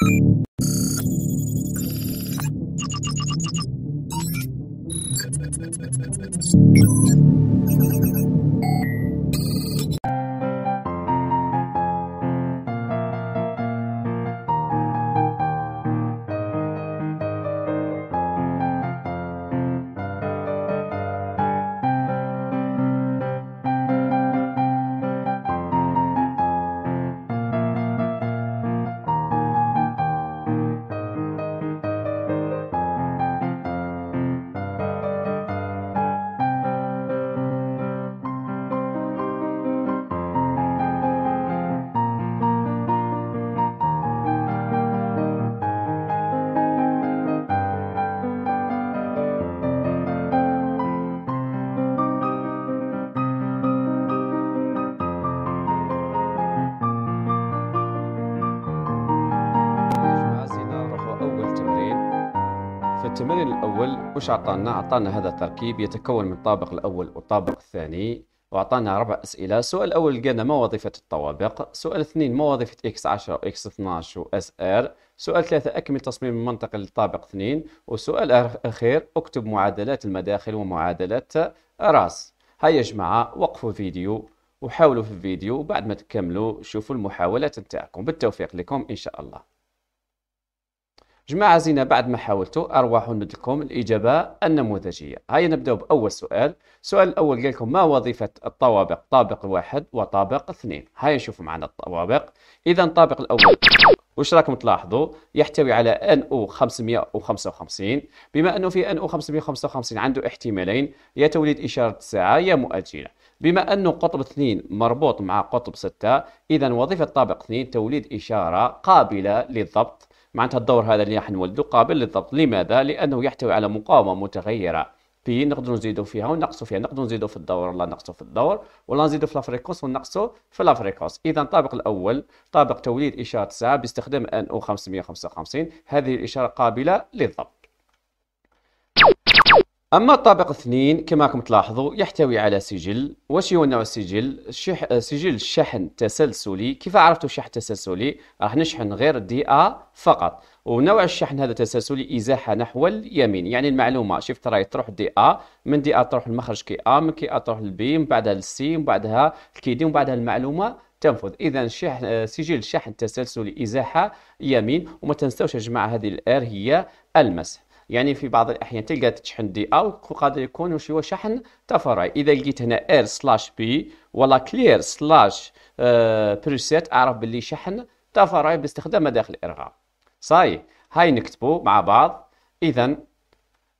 Thank you. ايش اعطانا؟ اعطانا هذا التركيب يتكون من الطابق الاول والطابق الثاني واعطانا اربع اسئله، السؤال الاول لقينا ما وظيفه الطوابق، سؤال اثنين ما وظيفه اكس 10 واكس 12 واس ار، سؤال ثلاثه اكمل تصميم المنطقه للطابق اثنين، وسؤال اخير اكتب معادلات المداخل ومعادلات راس. هيا يا جماعه وقفوا الفيديو وحاولوا في الفيديو وبعد ما تكملوا شوفوا المحاولات نتاعكم بالتوفيق لكم ان شاء الله. جماعة زينة بعد ما حاولتوا أرواح لكم الإجابة النموذجية هيا نبدأ بأول سؤال السؤال الأول قال لكم ما وظيفة الطوابق طابق واحد وطابق اثنين هيا نشوفوا معنا الطوابق إذا الطابق الأول وش راكم تلاحظوا يحتوي على no 555 بما انه في no 555 عنده احتمالين يا توليد اشاره الساعه يا مؤجله بما انه قطب 2 مربوط مع قطب 6 اذا وظيفه طابق 2 توليد اشاره قابله للضبط معناتها الدور هذا اللي راح نولده قابل للضبط لماذا لانه يحتوي على مقاومه متغيره بي نقدر نزيدوا فيها ونقصوا فيها نقدر نزيدوا في الدور ولا نقصوا في الدور ولا نزيدوا في لافريكونس ونقصوا في لافريكونس اذا الطابق الاول طابق توليد اشاره ساعه باستخدام ان او 555 هذه الاشاره قابله للضبط أما الطابق اثنين كما راكم تلاحظوا يحتوي على سجل واش هو نوع السجل شح... سجل الشحن تسلسلي كيف عرفتوا الشحن تسلسلي راح نشحن غير دي ا فقط ونوع الشحن هذا تسلسلي إزاحة نحو اليمين يعني المعلومة شفت راهي تروح دي ا من دي ا تروح لمخرج كي ا من كي ا تروح للبي من بعدها السي من بعدها الكي دي ومن بعدها المعلومة تنفذ اذا شحن سجل شحن تسلسلي ازاحه يمين وما تنساوش يا جماعه هذه الار هي المسح يعني في بعض الأحيان تلقى تشحن دي أوت وقادر يكون وش هو شحن تفرعي إذا لقيت هنا ار سلاش بي ولا كلير سلاش بريسيت أعرف باللي شحن تفرعي باستخدام مداخل الإرغام صاي هاي نكتبو مع بعض إذا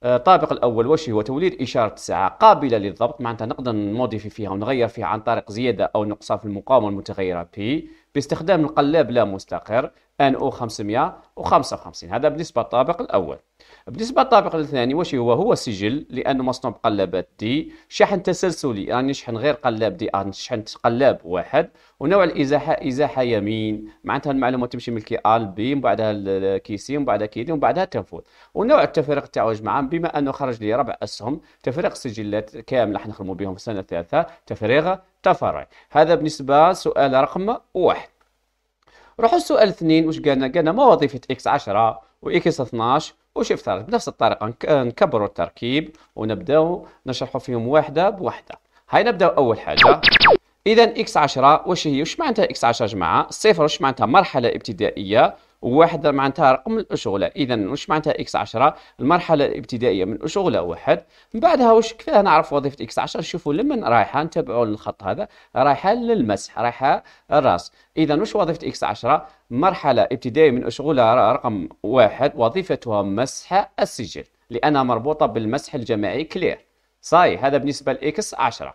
الطابق آه، الاول واش هو توليد اشاره ساعه قابله للضبط معناتها نقدر نموديفي فيها ونغير فيها عن طريق زياده او نقصان في المقاومه المتغيره بي باستخدام القلاب لا مستقر NO 555 هذا بالنسبة للطابق الأول بالنسبة للطابق الثاني واش هو هو سجل لأنه مصنوع بقلابات دي شحن تسلسلي راني يعني نشحن غير قلاب دي أن نشحن قلاب واحد ونوع الإزاحة إزاحة يمين معناتها المعلومة تمشي من كي آل بي من بعدها كي سي من بعدها كي دي ومن بعدها تنفوذ ونوع التفريق تاعو جماعة بما أنه خرج لي ربع أسهم تفريق سجلات كاملة حنخدموا بهم في السنة الثالثة تفريغ تفرع هذا بالنسبة سؤال رقم واحد روحوا السؤال اثنين واش قالنا قالنا ما وظيفه اكس 10 واكس 12 وش افترض بنفس الطريقه نكبروا التركيب ونبداو نشرحوا فيهم واحده بواحده هاي نبداو اول حاجه اذا اكس 10 واش هي واش معناتها اكس 10 جماعه صفر واش معناتها مرحله ابتدائيه واحد معناتها رقم الأشغلة إذا واش معناتها إكس 10 المرحلة الابتدائية من اشغله واحد من بعدها واش كيف نعرف وظيفة إكس 10 شوفوا لمن رايحة نتبعوا الخط هذا رايحة للمسح رايحة الراس إذا واش وظيفة إكس 10 مرحلة ابتدائية من اشغله رقم واحد وظيفتها مسح السجل لأنها مربوطة بالمسح الجماعي كلير صاي هذا بالنسبة لإكس 10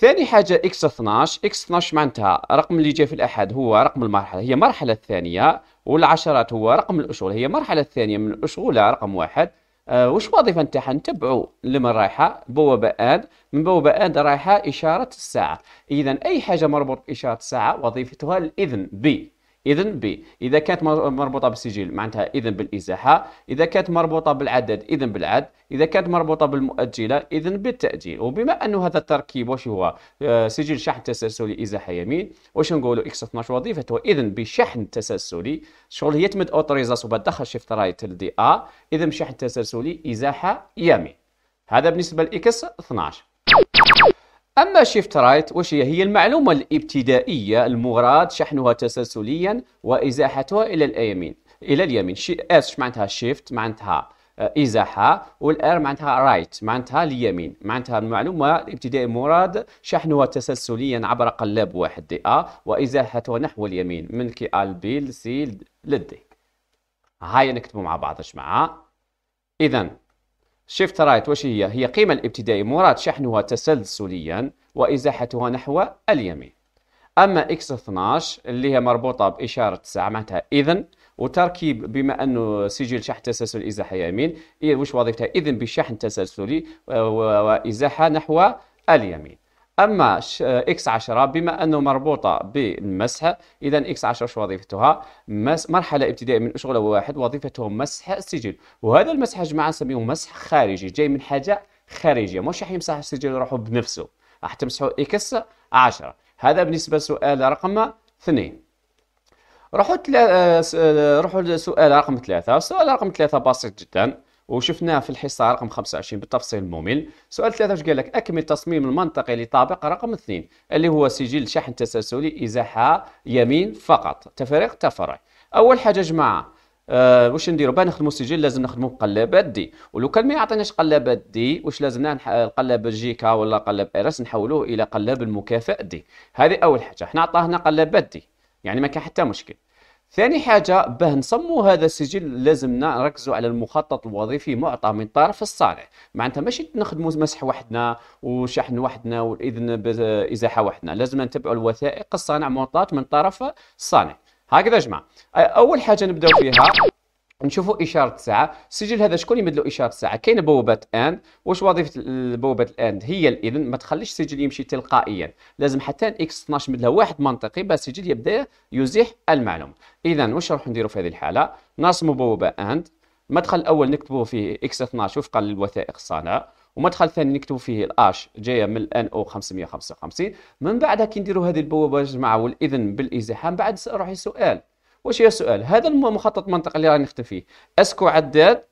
ثاني حاجة إكس 12 إكس 12 معناتها الرقم اللي جاء في الأحد هو رقم المرحلة هي مرحلة ثانية والعشرات هو رقم الأشغال هي مرحلة ثانية من الأشغال رقم واحد أه وش وظيفة نتاعها نتبعو لمن رايحة بوابة آن من بوابة آن رايحة إشارة الساعة إذا أي حاجة مربوط بإشارة الساعة وظيفتها الإذن ب اذا ب اذا كانت مربوطه بالسجل معناتها اذا بالازاحه اذا كانت مربوطه بالعدد اذا بالعد اذا كانت مربوطه بالمؤجله اذا بالتاجيل وبما انه هذا التركيب واش هو آه، سجل شحن تسلسلي ازاحه يمين واش نقولوا اكس 12 وظيفته اذا بشحن تسلسلي شغل هي تمد أوتوريزاس وبتدخل شيفت رايت لدي ا اذا بشحن تسلسلي ازاحه يمين هذا بالنسبه لاكس 12 أما شيفت رايت وش هي؟ هي المعلومة الابتدائية المراد شحنها تسلسليا وإزاحتها إلى اليمين إلى اليمين شي اس معناتها شيفت معناتها آه، إزاحة والآر معناتها رايت معناتها اليمين معناتها المعلومة الابتدائية المراد شحنها تسلسليا عبر قلاب واحد دي أ آه، وإزاحتها نحو اليمين من كي أ لبي لسي لدي هاي نكتبوا مع بعض جماعة إذا شيفت رايت وش هي؟ هي قيمة الابتدائية مراد شحنها تسلسليا وإزاحتها نحو اليمين. أما إكس 12 اللي هي مربوطة بإشارة ساعة معناتها إذن وتركيب بما انه سجل شحن تسلسل ازاحه يمين إيه، وش وظيفتها اذن بشحن تسلسلي وازاحه نحو اليمين اما اكس 10 بما انه مربوطه بالمسح اذا اكس 10 شو وظيفتها؟ مرحله ابتدائيه من شغله واحد وظيفته مسح السجل وهذا المسح يا جماعه نسميه مسح خارجي جاي من حاجه خارجيه مش راح يمسح السجل روحه بنفسه راح تمسحوا اكس 10 هذا بالنسبه لسؤال رقم اثنين روحوا تلا... آه، آه، روحوا لسؤال رقم ثلاثة السؤال رقم ثلاثة بسيط جدا وشفناه في الحصه رقم 25 بالتفصيل الممل سؤال 3 قال لك اكمل تصميم المنطقي لطابق رقم 2 اللي هو سجل شحن تسلسلي ازاحه يمين فقط تفريق تفرع اول حاجه جماعه أه واش نديرو باه نخدمو سجل لازم نخدمو بقلابات دي ولو كان ما يعطيناش قلابات دي واش لازمنا القلاب جيكا ولا قلاب ايرس نحولوه الى قلاب المكافئ دي هذه اول حاجه حنا عطاهنا قلابات دي يعني ما كان حتى مشكل ثاني حاجة باه نصمو هذا السجل لازم نركزو على المخطط الوظيفي معطى من طرف الصانع معناتها ماشي نخدمو مسح وحدنا وشحن وحدنا والإذن بإزاحة وحدنا لازم نتبعو الوثائق الصانع معطات من طرف الصانع هكذا جماعة أول حاجة نبدأ فيها نشوفوا اشاره الساعه السجل هذا شكون يمد له اشاره الساعه كاين بوابه اند واش وظيفه بوابه الاند هي الاذن ما تخليش السجل يمشي تلقائيا لازم حتى اكس 12 مد له واحد منطقي باش السجل يبدا يزيح المعلومه اذا واش راح نديروا في هذه الحاله نرسموا بوابه اند المدخل الاول نكتبوا فيه اكس 12 وفقا للوثائق الصانعه ومدخل ثاني نكتبوا فيه الاش جايه من الان او 555 من بعدها كي نديروا هذه البوابه يا جماعه والاذن بالازاحه من بعد راح سؤال واش هي السؤال هذا المخطط المنطق اللي راني نخدم فيه اسكو عداد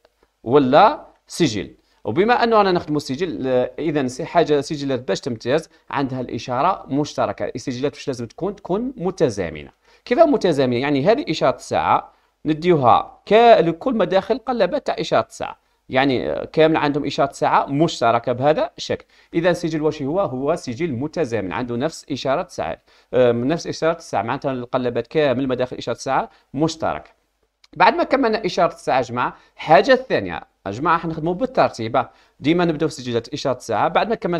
ولا سجل وبما انه انا نخدم السجل اذا حاجه سجلات باش تمتاز عندها الاشاره مشتركه السجلات واش لازم تكون تكون متزامنه كيف متزامنه يعني هذه اشاره الساعه نديوها لكل مداخل قلبات تاع اشاره الساعه يعني كامل عندهم إشارة ساعة مشتركة بهذا الشكل إذا سجل واش هو هو سجل متزامن عنده نفس إشارة ساعة نفس إشارة الساعة معناتها القلبات كامل مداخل إشارة ساعة مشتركة بعد ما كملنا إشارة الساعة جماعة حاجة ثانية جماعة حنخدموا بالترتيب ديما نبداو في سجلات إشارة الساعة بعد ما نكمل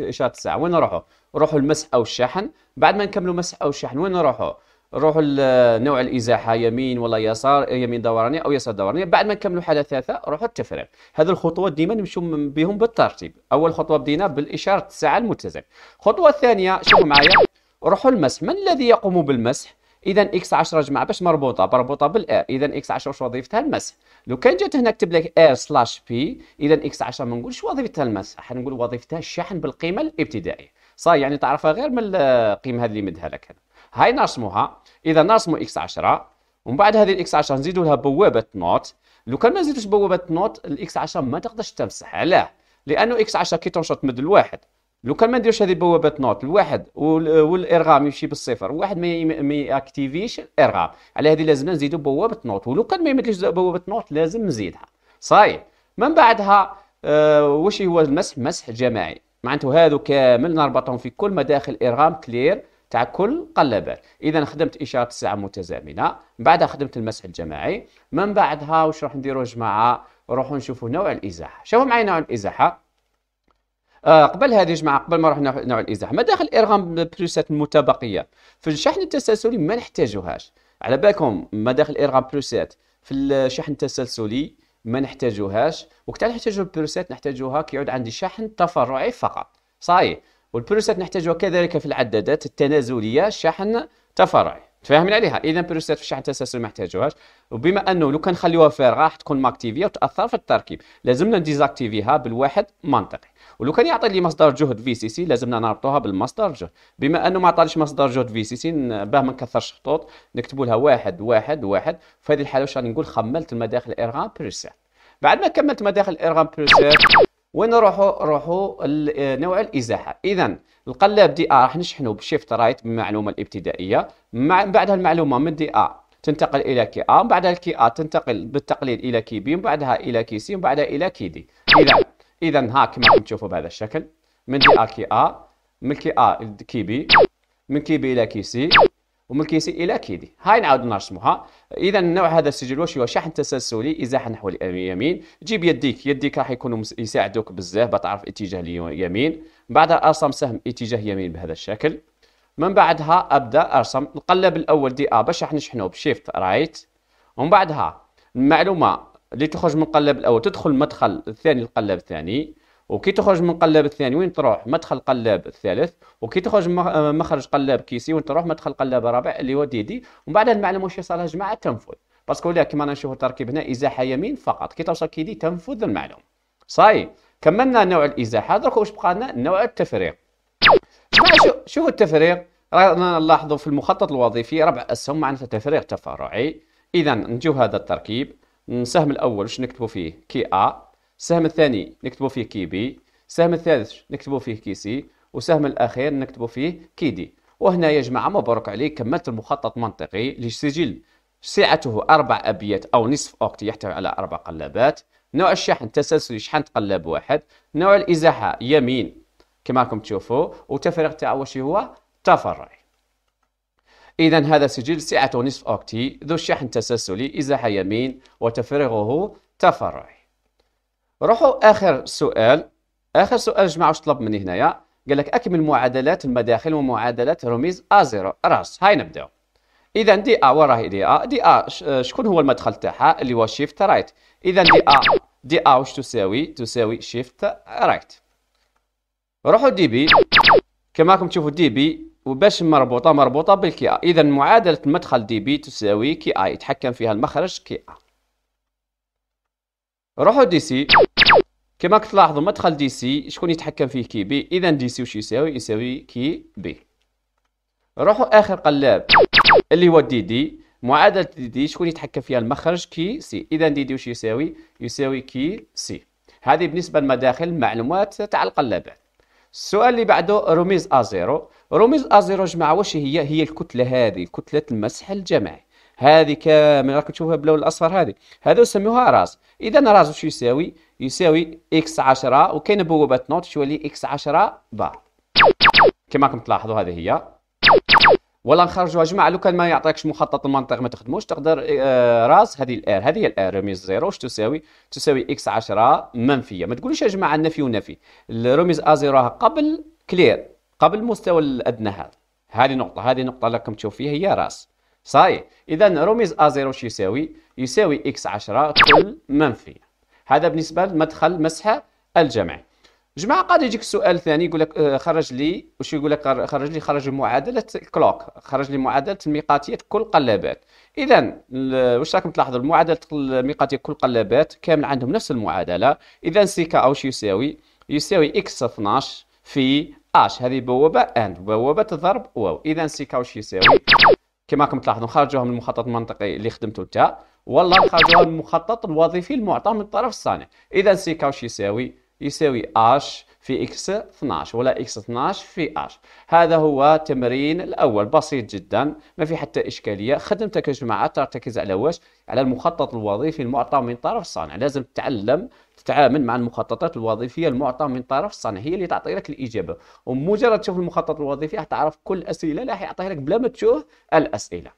إشارة الساعة وين نروحوا؟ نروحوا المسح أو الشحن بعد ما نكملوا مسح أو الشحن وين نروحوا؟ روح لنوع الازاحه يمين ولا يسار يمين دوراني او يسار دوراني بعد ما نكملوا حاله ثلاثه روحوا للتفريغ هذه الخطوات ديما نمشوا بهم بالترتيب اول خطوه بدينا بالاشاره الساعه المتزن الخطوه الثانيه شوفوا معايا روحوا المسح من الذي يقوم بالمسح اذا اكس 10 جماعه باش مربوطه مربوطه بالار اذا اكس 10 واش وظيفتها المسح لو كان جات هنا كتب لك ار سلاش بي اذا اكس 10 ما نقولش وظيفتها المسح حنقول وظيفتها الشحن بالقيمه الابتدائيه صاي يعني تعرفها غير من القيمه هذه اللي مدها لك هنا هاي نرسموها اذا نرسموا اكس 10 ومن بعد هذه الاكس 10 نزيدوا لها بوابه نوت لو كان ما نزيدوش بوابه نوت الاكس 10 ما تقدرش تمسح علاه لانه اكس 10 كي تنشط تمد الواحد لو كان ما نديروش هذه بوابه نوت الواحد والارغام يمشي بالصفر واحد ما ياكتيفيش الارغام على هذه لازمنا نزيدوا بوابه نوت ولو كان ما يمدليش بوابه نوت لازم نزيدها صاي من بعدها آه واش هو المسح مسح جماعي معناته هذو كامل نربطهم في كل مداخل ارغام كلير تاع كل قلبات اذا خدمت اشاره الساعه متزامنه من بعدها خدمت المسح الجماعي من بعدها واش راح نديروا جماعه نروحوا نشوفوا نوع الازاحه شوفوا معي نوع الازاحه آه قبل هذه جماعه قبل ما نروح نوع الازاحه مداخل ارغام بلوسات متبقيه في الشحن التسلسلي ما نحتاجوهاش على بالكم مداخل ارغام بلوسات في الشحن التسلسلي ما نحتاجوهاش وقت نحتاجو البلوسات نحتاجوها كيعود عندي شحن تفرعي فقط صحيح والبروسات نحتاجها كذلك في العدادات التنازليه شحن تفرعي تفاهمين عليها اذا بروسات في الشحن التسلسلي ما نحتاجوهاش وبما انه لو كان خليوها فارغه راح تكون ماكتيفيه وتاثر في التركيب لازمنا نديزاكتيفيها بالواحد منطقي ولو كان يعطي لي مصدر جهد في سي سي لازمنا نربطوها بالمصدر جهد بما انه ما عطاليش مصدر جهد في سي سي باه ما نكثرش خطوط نكتبوا لها واحد واحد واحد في هذه الحاله واش راني نقول خملت المداخل الارغام بروسات بعد ما كملت مداخل الارغام بروسات وين نروحوا آه، نوع الازاحه اذا القلاب دي ا راح نشحنه بشيفت رايت بالمعلومه الابتدائيه مع بعدها المعلومه من دي ا تنتقل الى كي ا بعدها الكي ا تنتقل بالتقليل الى كي بي بعدها الى كي سي بعدها الى كي دي اذا اذا ها كما تشوفوا بهذا الشكل من دي ا كي ا من كي ا كي بي من كي بي الى كي سي وملكيسي الى كيدي هاي نعاود نرسموها اذا النوع هذا السجل واش هو شحن تسلسلي ازاحه نحو اليمين جيب يديك يديك راح يكونوا يساعدوك بزاف بتعرف اتجاه اليمين بعدها ارسم سهم اتجاه يمين بهذا الشكل من بعدها ابدا ارسم القلب الاول دي ا باش راح نشحنه بشيفت رايت ومن بعدها المعلومه اللي تخرج من القلب الاول تدخل مدخل الثاني القلب الثاني وكي تخرج من قلاب الثاني وين تروح مدخل قلاب الثالث وكي تخرج آه، مخرج قلاب كيسي وين تروح مدخل قلاب الرابع اللي هو ديدي ومن بعد المعلومه واش يصالها جماعه تنفذ باسكو كيما كما نشوفوا التركيب هنا ازاحه يمين فقط كي توصل كيدي تنفذ المعلومه صاي كملنا نوع الازاحه درك واش بقى لنا نوع التفريغ شو هو التفريغ رانا نلاحظوا في المخطط الوظيفي ربع اسهم معناتها تفريغ تفرعي اذا نجيو هذا التركيب السهم الاول واش نكتبوا فيه كي ا السهم الثاني نكتبو فيه كي بي السهم الثالث نكتبو فيه كي سي والسهم الأخير نكتبو فيه كي دي وهنا يا جماعة مبروك عليك كملت المخطط منطقي لسجل سعته أربع أبيات أو نصف أوكت يحتوي على أربع قلابات نوع الشحن تسلسلي شحنت قلاب واحد نوع الإزاحة يمين كما راكم تشوفوا وتفرغ تاع واش هو تفرعي إذا هذا سجل سعته نصف أوكتي ذو الشحن تسلسلي إزاحة يمين وتفريغه تفرعي روحوا اخر سؤال اخر سؤال جماعه واش طلب مني هنايا قال لك اكمل معادلات المداخل ومعادلات رميز ا0 راس هاي نبداو اذا دي ا وراه دي ا دي ا شكون هو المدخل تاعها اللي هو شيفت رايت اذا دي ا دي ا واش تساوي تساوي شيفت رايت روحوا دي بي كما راكم تشوفوا دي بي وباش مربوطه مربوطه بالكي ا اذا معادله المدخل دي بي تساوي كي ا يتحكم فيها المخرج كي ا روحوا دي سي كما كتلاحظوا مدخل دي سي شكون يتحكم فيه كي بي اذا دي سي واش يساوي يساوي كي بي روحوا اخر قلاب اللي هو دي دي معادله دي دي شكون يتحكم فيها المخرج كي سي اذا دي دي واش يساوي يساوي كي سي هذه بالنسبه لمداخل المعلومات تاع القلابات السؤال اللي بعده رميز ا زيرو رميز ا زيرو جماعه واش هي هي الكتله هذه كتله المسح الجمعي هذه كما راكم تشوفوها باللون الاصفر هذه هذا نسميوها راس اذا راس شو يساوي يساوي اكس 10 وكاين بوابه نوت تولي اكس 10 بار كما راكم تلاحظوا هذه هي ولا نخرجوها جماعه لو كان ما يعطيكش مخطط المنطق ما تخدموش تقدر آه، راس هذه الار هذه هي الار رميز زيرو واش تساوي تساوي اكس 10 منفيه ما تقولوش يا جماعه نفي ونفي الرميز ا زيرو قبل كلير قبل المستوى الادنى هذا هذه نقطه هذه نقطه راكم تشوف فيها هي راس صحيح اذا رمز ا0 واش يساوي يساوي اكس 10 كل منفي هذا بالنسبه لمدخل مسح الجمع جماعه قاعد يجيك السؤال الثاني يقول لك آه، خرج لي واش يقول لك خرج لي خرج معادله كلوك خرج لي معادله الميقاتيه كل قلابات اذا واش راكم تلاحظوا المعادله الميقاتيه كل قلابات كامل عندهم نفس المعادله اذا سيكا واش يساوي يساوي اكس 12 في اش هذه بوابه اند بوابه الضرب واو اذا سيكا واش يساوي كما راكم تلاحظون خرجوها من المخطط المنطقي اللي خدمته انت والله خرجوها من المخطط الوظيفي المعطى من الطرف الصانع اذا سي كاش يساوي يساوي اش في إكس 12 ولا إكس 12 في اش هذا هو التمرين الأول بسيط جدا ما في حتى إشكالية خدمتك يا جماعة تركز على واش على المخطط الوظيفي المعطى من طرف الصانع لازم تتعلم تتعامل مع المخططات الوظيفيه المعطى من طرف الصانع هي اللي تعطي لك الاجابه ومجرد تشوف المخطط الوظيفي راح تعرف كل الاسئله اللي راح يعطيها لك بلا ما تشوف الاسئله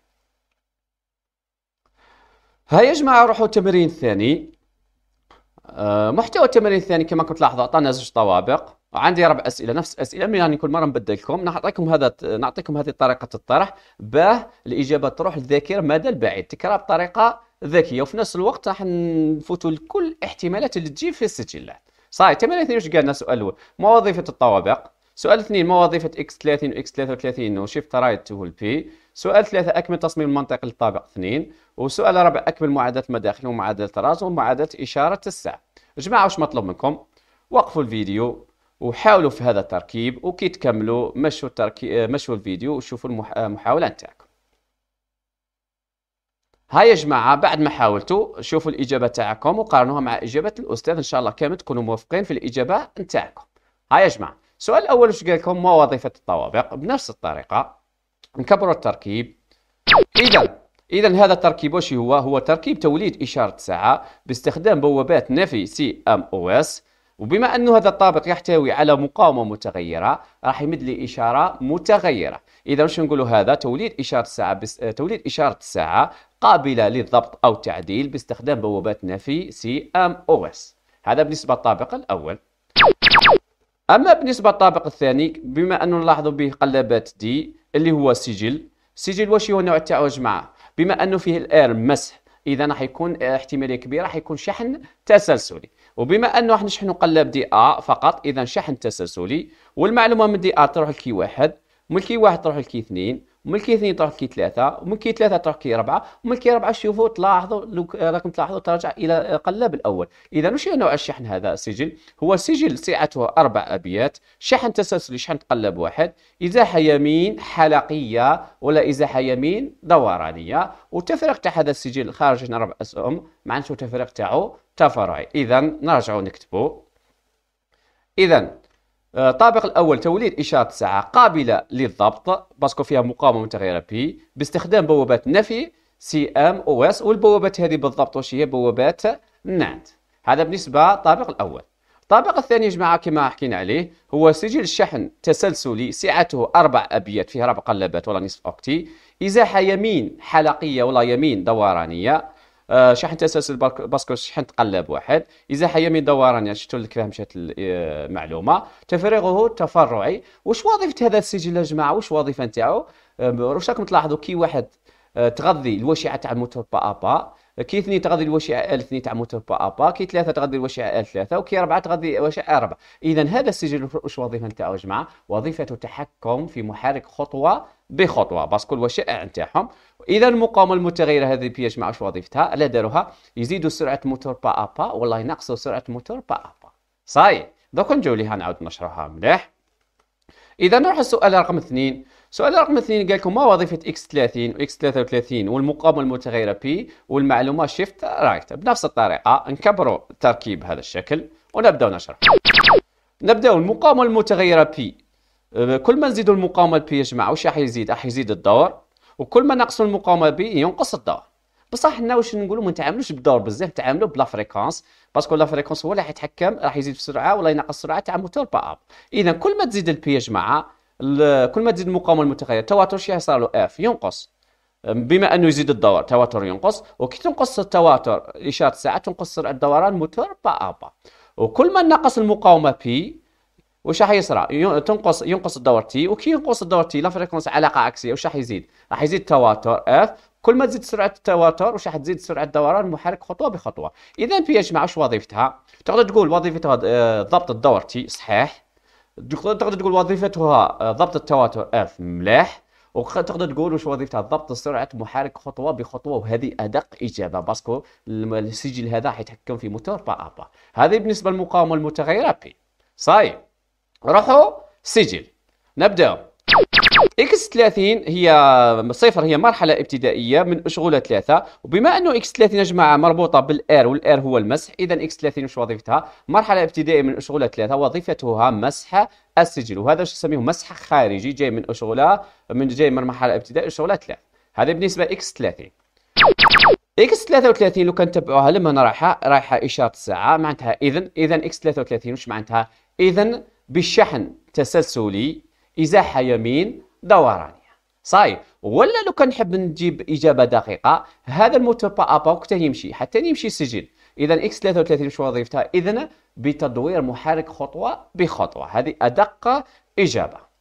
هيا يا جماعه روحوا التمرين الثاني آه، محتوى التمرين الثاني كما كنت لاحظ اعطانا زوج طوابق وعندي ربع اسئله نفس الاسئله من يعني كل مره نبدلكم نعطيكم هذا نعطيكم هذه طريقه الطرح باه الاجابه تروح للذاكره مدى البعيد تكرار بطريقه ذكيه وفي نفس الوقت راح نفوتوا لكل الاحتمالات اللي تجي في السجلات صحيح التمرين الثاني واش قالنا السؤال الاول ما وظيفه الطوابق سؤال اثنين ما وظيفه اكس 30 واكس 33 وشيفت رايت تو P سؤال ثلاثة أكمل تصميم المنطق للطابق اثنين والسؤال الرابع اكمل معادله المداخل ومعادله الترازو ومعادله اشاره الساعه جماعه واش مطلوب منكم وقفوا الفيديو وحاولوا في هذا التركيب وكي تكملوا مشوا التركيب آه، مشوا الفيديو وشوفوا المحاوله آه، نتاعكم ها يا جماعه بعد ما حاولتوا شوفوا الاجابه تاعكم وقارنوها مع اجابه الاستاذ ان شاء الله كامل تكونوا موافقين في الاجابه نتاعكم ها يا جماعه السؤال الاول واش قال لكم ما وظيفه الطوابق بنفس الطريقه نكبروا التركيب اذا إذا هذا التركيب واش هو؟ هو تركيب توليد إشارة ساعة باستخدام بوابات نفي سي ام او اس وبما أن هذا الطابق يحتوي على مقاومة متغيرة راح يمد لي إشارة متغيرة إذا واش نقولوا هذا توليد إشارة ساعة بس... توليد إشارة الساعة قابلة للضبط أو التعديل باستخدام بوابات نفي سي ام او اس هذا بالنسبة للطابق الأول أما بالنسبة للطابق الثاني بما أنه نلاحظ به قلبات دي اللي هو سجل سجل واش هو النوع تاعو جماعه بما انه فيه الاير مسح اذا يكون احتماليه كبيره راح يكون شحن تسلسلي وبما انه راح نشحنوا قلاب دي ا فقط اذا شحن تسلسلي والمعلومه من دي ا تروح لكي واحد من كي واحد تروح لكي اثنين ملكي اثنين تروح كي ثلاثة وملكي ثلاثة تروح كي ربعة وملكي ربعة شوفوا تلاحظوا لو راكم تلاحظوا تراجع إلى قلاب الأول إذا وش نوع الشحن هذا السجل هو سجل سعته أربع أبيات شحن تسلسلي شحن تقلب واحد إزاحة يمين حلقية ولا إزاحة يمين دورانية وتفرق تاع هذا السجل خارج هنا ربع أسهم معناته تفرق تاعو تفرعي إذا نرجعوا نكتبوا إذا الطابق آه، الاول توليد اشاره الساعه قابله للضبط باسكو فيها مقاومه متغيره بي باستخدام بوابات نفي سي ام او اس والبوابات هذه بالضبط واش هي بوابات ناند هذا بالنسبه للطابق الاول الطابق الثاني يا جماعه كما حكينا عليه هو سجل الشحن تسلسلي سعته اربع ابيات فيه اربع قلبات ولا نصف اوكتي ازاحه يمين حلقيه ولا يمين دورانيه آه، شحن تسلسل باسكو شحن تقلب واحد اذا من دوران يعني شفتوا لك مشات المعلومه آه، تفريغه التفرعي واش وظيفه هذا السجل يا جماعه واش وظيفه نتاعو واش راكم تلاحظوا كي واحد آه، تغذي الوشيعه تاع الموتور با ابا كي اثنين تغذي الوشيعه ال اثنين تاع موتور با ابا كي ثلاثه تغذي الوشيعه ال ثلاثه وكي اربعه تغذي الوشيعه اربعه اذا هذا السجل واش وظيفه نتاعو يا جماعه وظيفته تحكم في محرك خطوه بخطوه باسكو الوشائع نتاعهم اذا المقاومه المتغيره هذه بي اش ما عرفش وظيفتها الا داروها يزيدوا سرعه الموتور با ابا والله ينقصوا سرعه الموتور با ابا صاي دوك نجيو ليها نعاود نشرحها مليح اذا نروح السؤال رقم اثنين سؤال رقم اثنين قال لكم ما وظيفه اكس 30 واكس 33 والمقاومه المتغيره بي والمعلومه شيفت رايت بنفس الطريقه نكبروا التركيب هذا الشكل ونبداو نشرح نبداو المقاومه المتغيره بي كل ما نزيدوا المقاومه البي اش معاه واش راح يزيد راح يزيد الدور وكل ما نقصوا المقاومه بي ينقص الدور بصح حنا واش نقولوا ما نتعاملوش بالدور بزاف نتعاملوا بلا فريكونس باسكو لا فريكونس هو اللي راح يتحكم راح يزيد في السرعه ولا ينقص السرعه تاع موتور با اب اذا كل ما تزيد البي يا مع كل ما تزيد المقاومه المتغيره التواتر شي يصير له اف ينقص بما انه يزيد الدور التواتر ينقص وكي تنقص التواتر اشاره الساعه تنقص سرعه الدوران موتور با اب وكل ما نقص المقاومه بي واش راح يصرى تنقص ينقص الدور تي وكي ينقص الدور تي لا فريكونس علاقه عكسيه واش راح يزيد راح يزيد التواتر اف إيه؟ كل ما تزيد سرعه التواتر واش راح تزيد سرعه دوران المحرك خطوه بخطوه اذا بي اتش مع واش وظيفتها تقدر تقول وظيفتها آه، ضبط الدور تي صحيح تقدر تقول وظيفتها آه، ضبط التواتر اف إيه، مليح وتقدر تقول واش وظيفتها ضبط سرعه محرك خطوه بخطوه وهذه ادق اجابه باسكو السجل هذا حيتحكم في موتور با ابا هذه بالنسبه للمقاومه المتغيره بي صايب روحوا سجل نبدا اكس 30 هي صفر هي مرحلة ابتدائية من اشغله ثلاثة وبما أنه اكس 30 يا جماعة مربوطة بالآر والآر هو المسح إذا اكس 30 وش وظيفتها؟ مرحلة ابتدائية من اشغله ثلاثة وظيفتها مسح السجل وهذا شو نسميه مسح خارجي جاي من اشغله من جاي من مرحلة ابتدائية اشغله ثلاثة هذا بالنسبة اكس 30 اكس 33 لو كان تبعوها لما رايحة رايحة إشارة الساعة معناتها إذا إذا اكس 33 وش معناتها؟ إذا بالشحن تسلسلي ازاحه يمين دورانيه صاي ولا لو كان نحب نجيب اجابه دقيقه هذا با ابا حتى يمشي حتى يمشي السجل اذا اكس 33 مش وظيفتها اذا بتدوير محرك خطوه بخطوه هذه ادق اجابه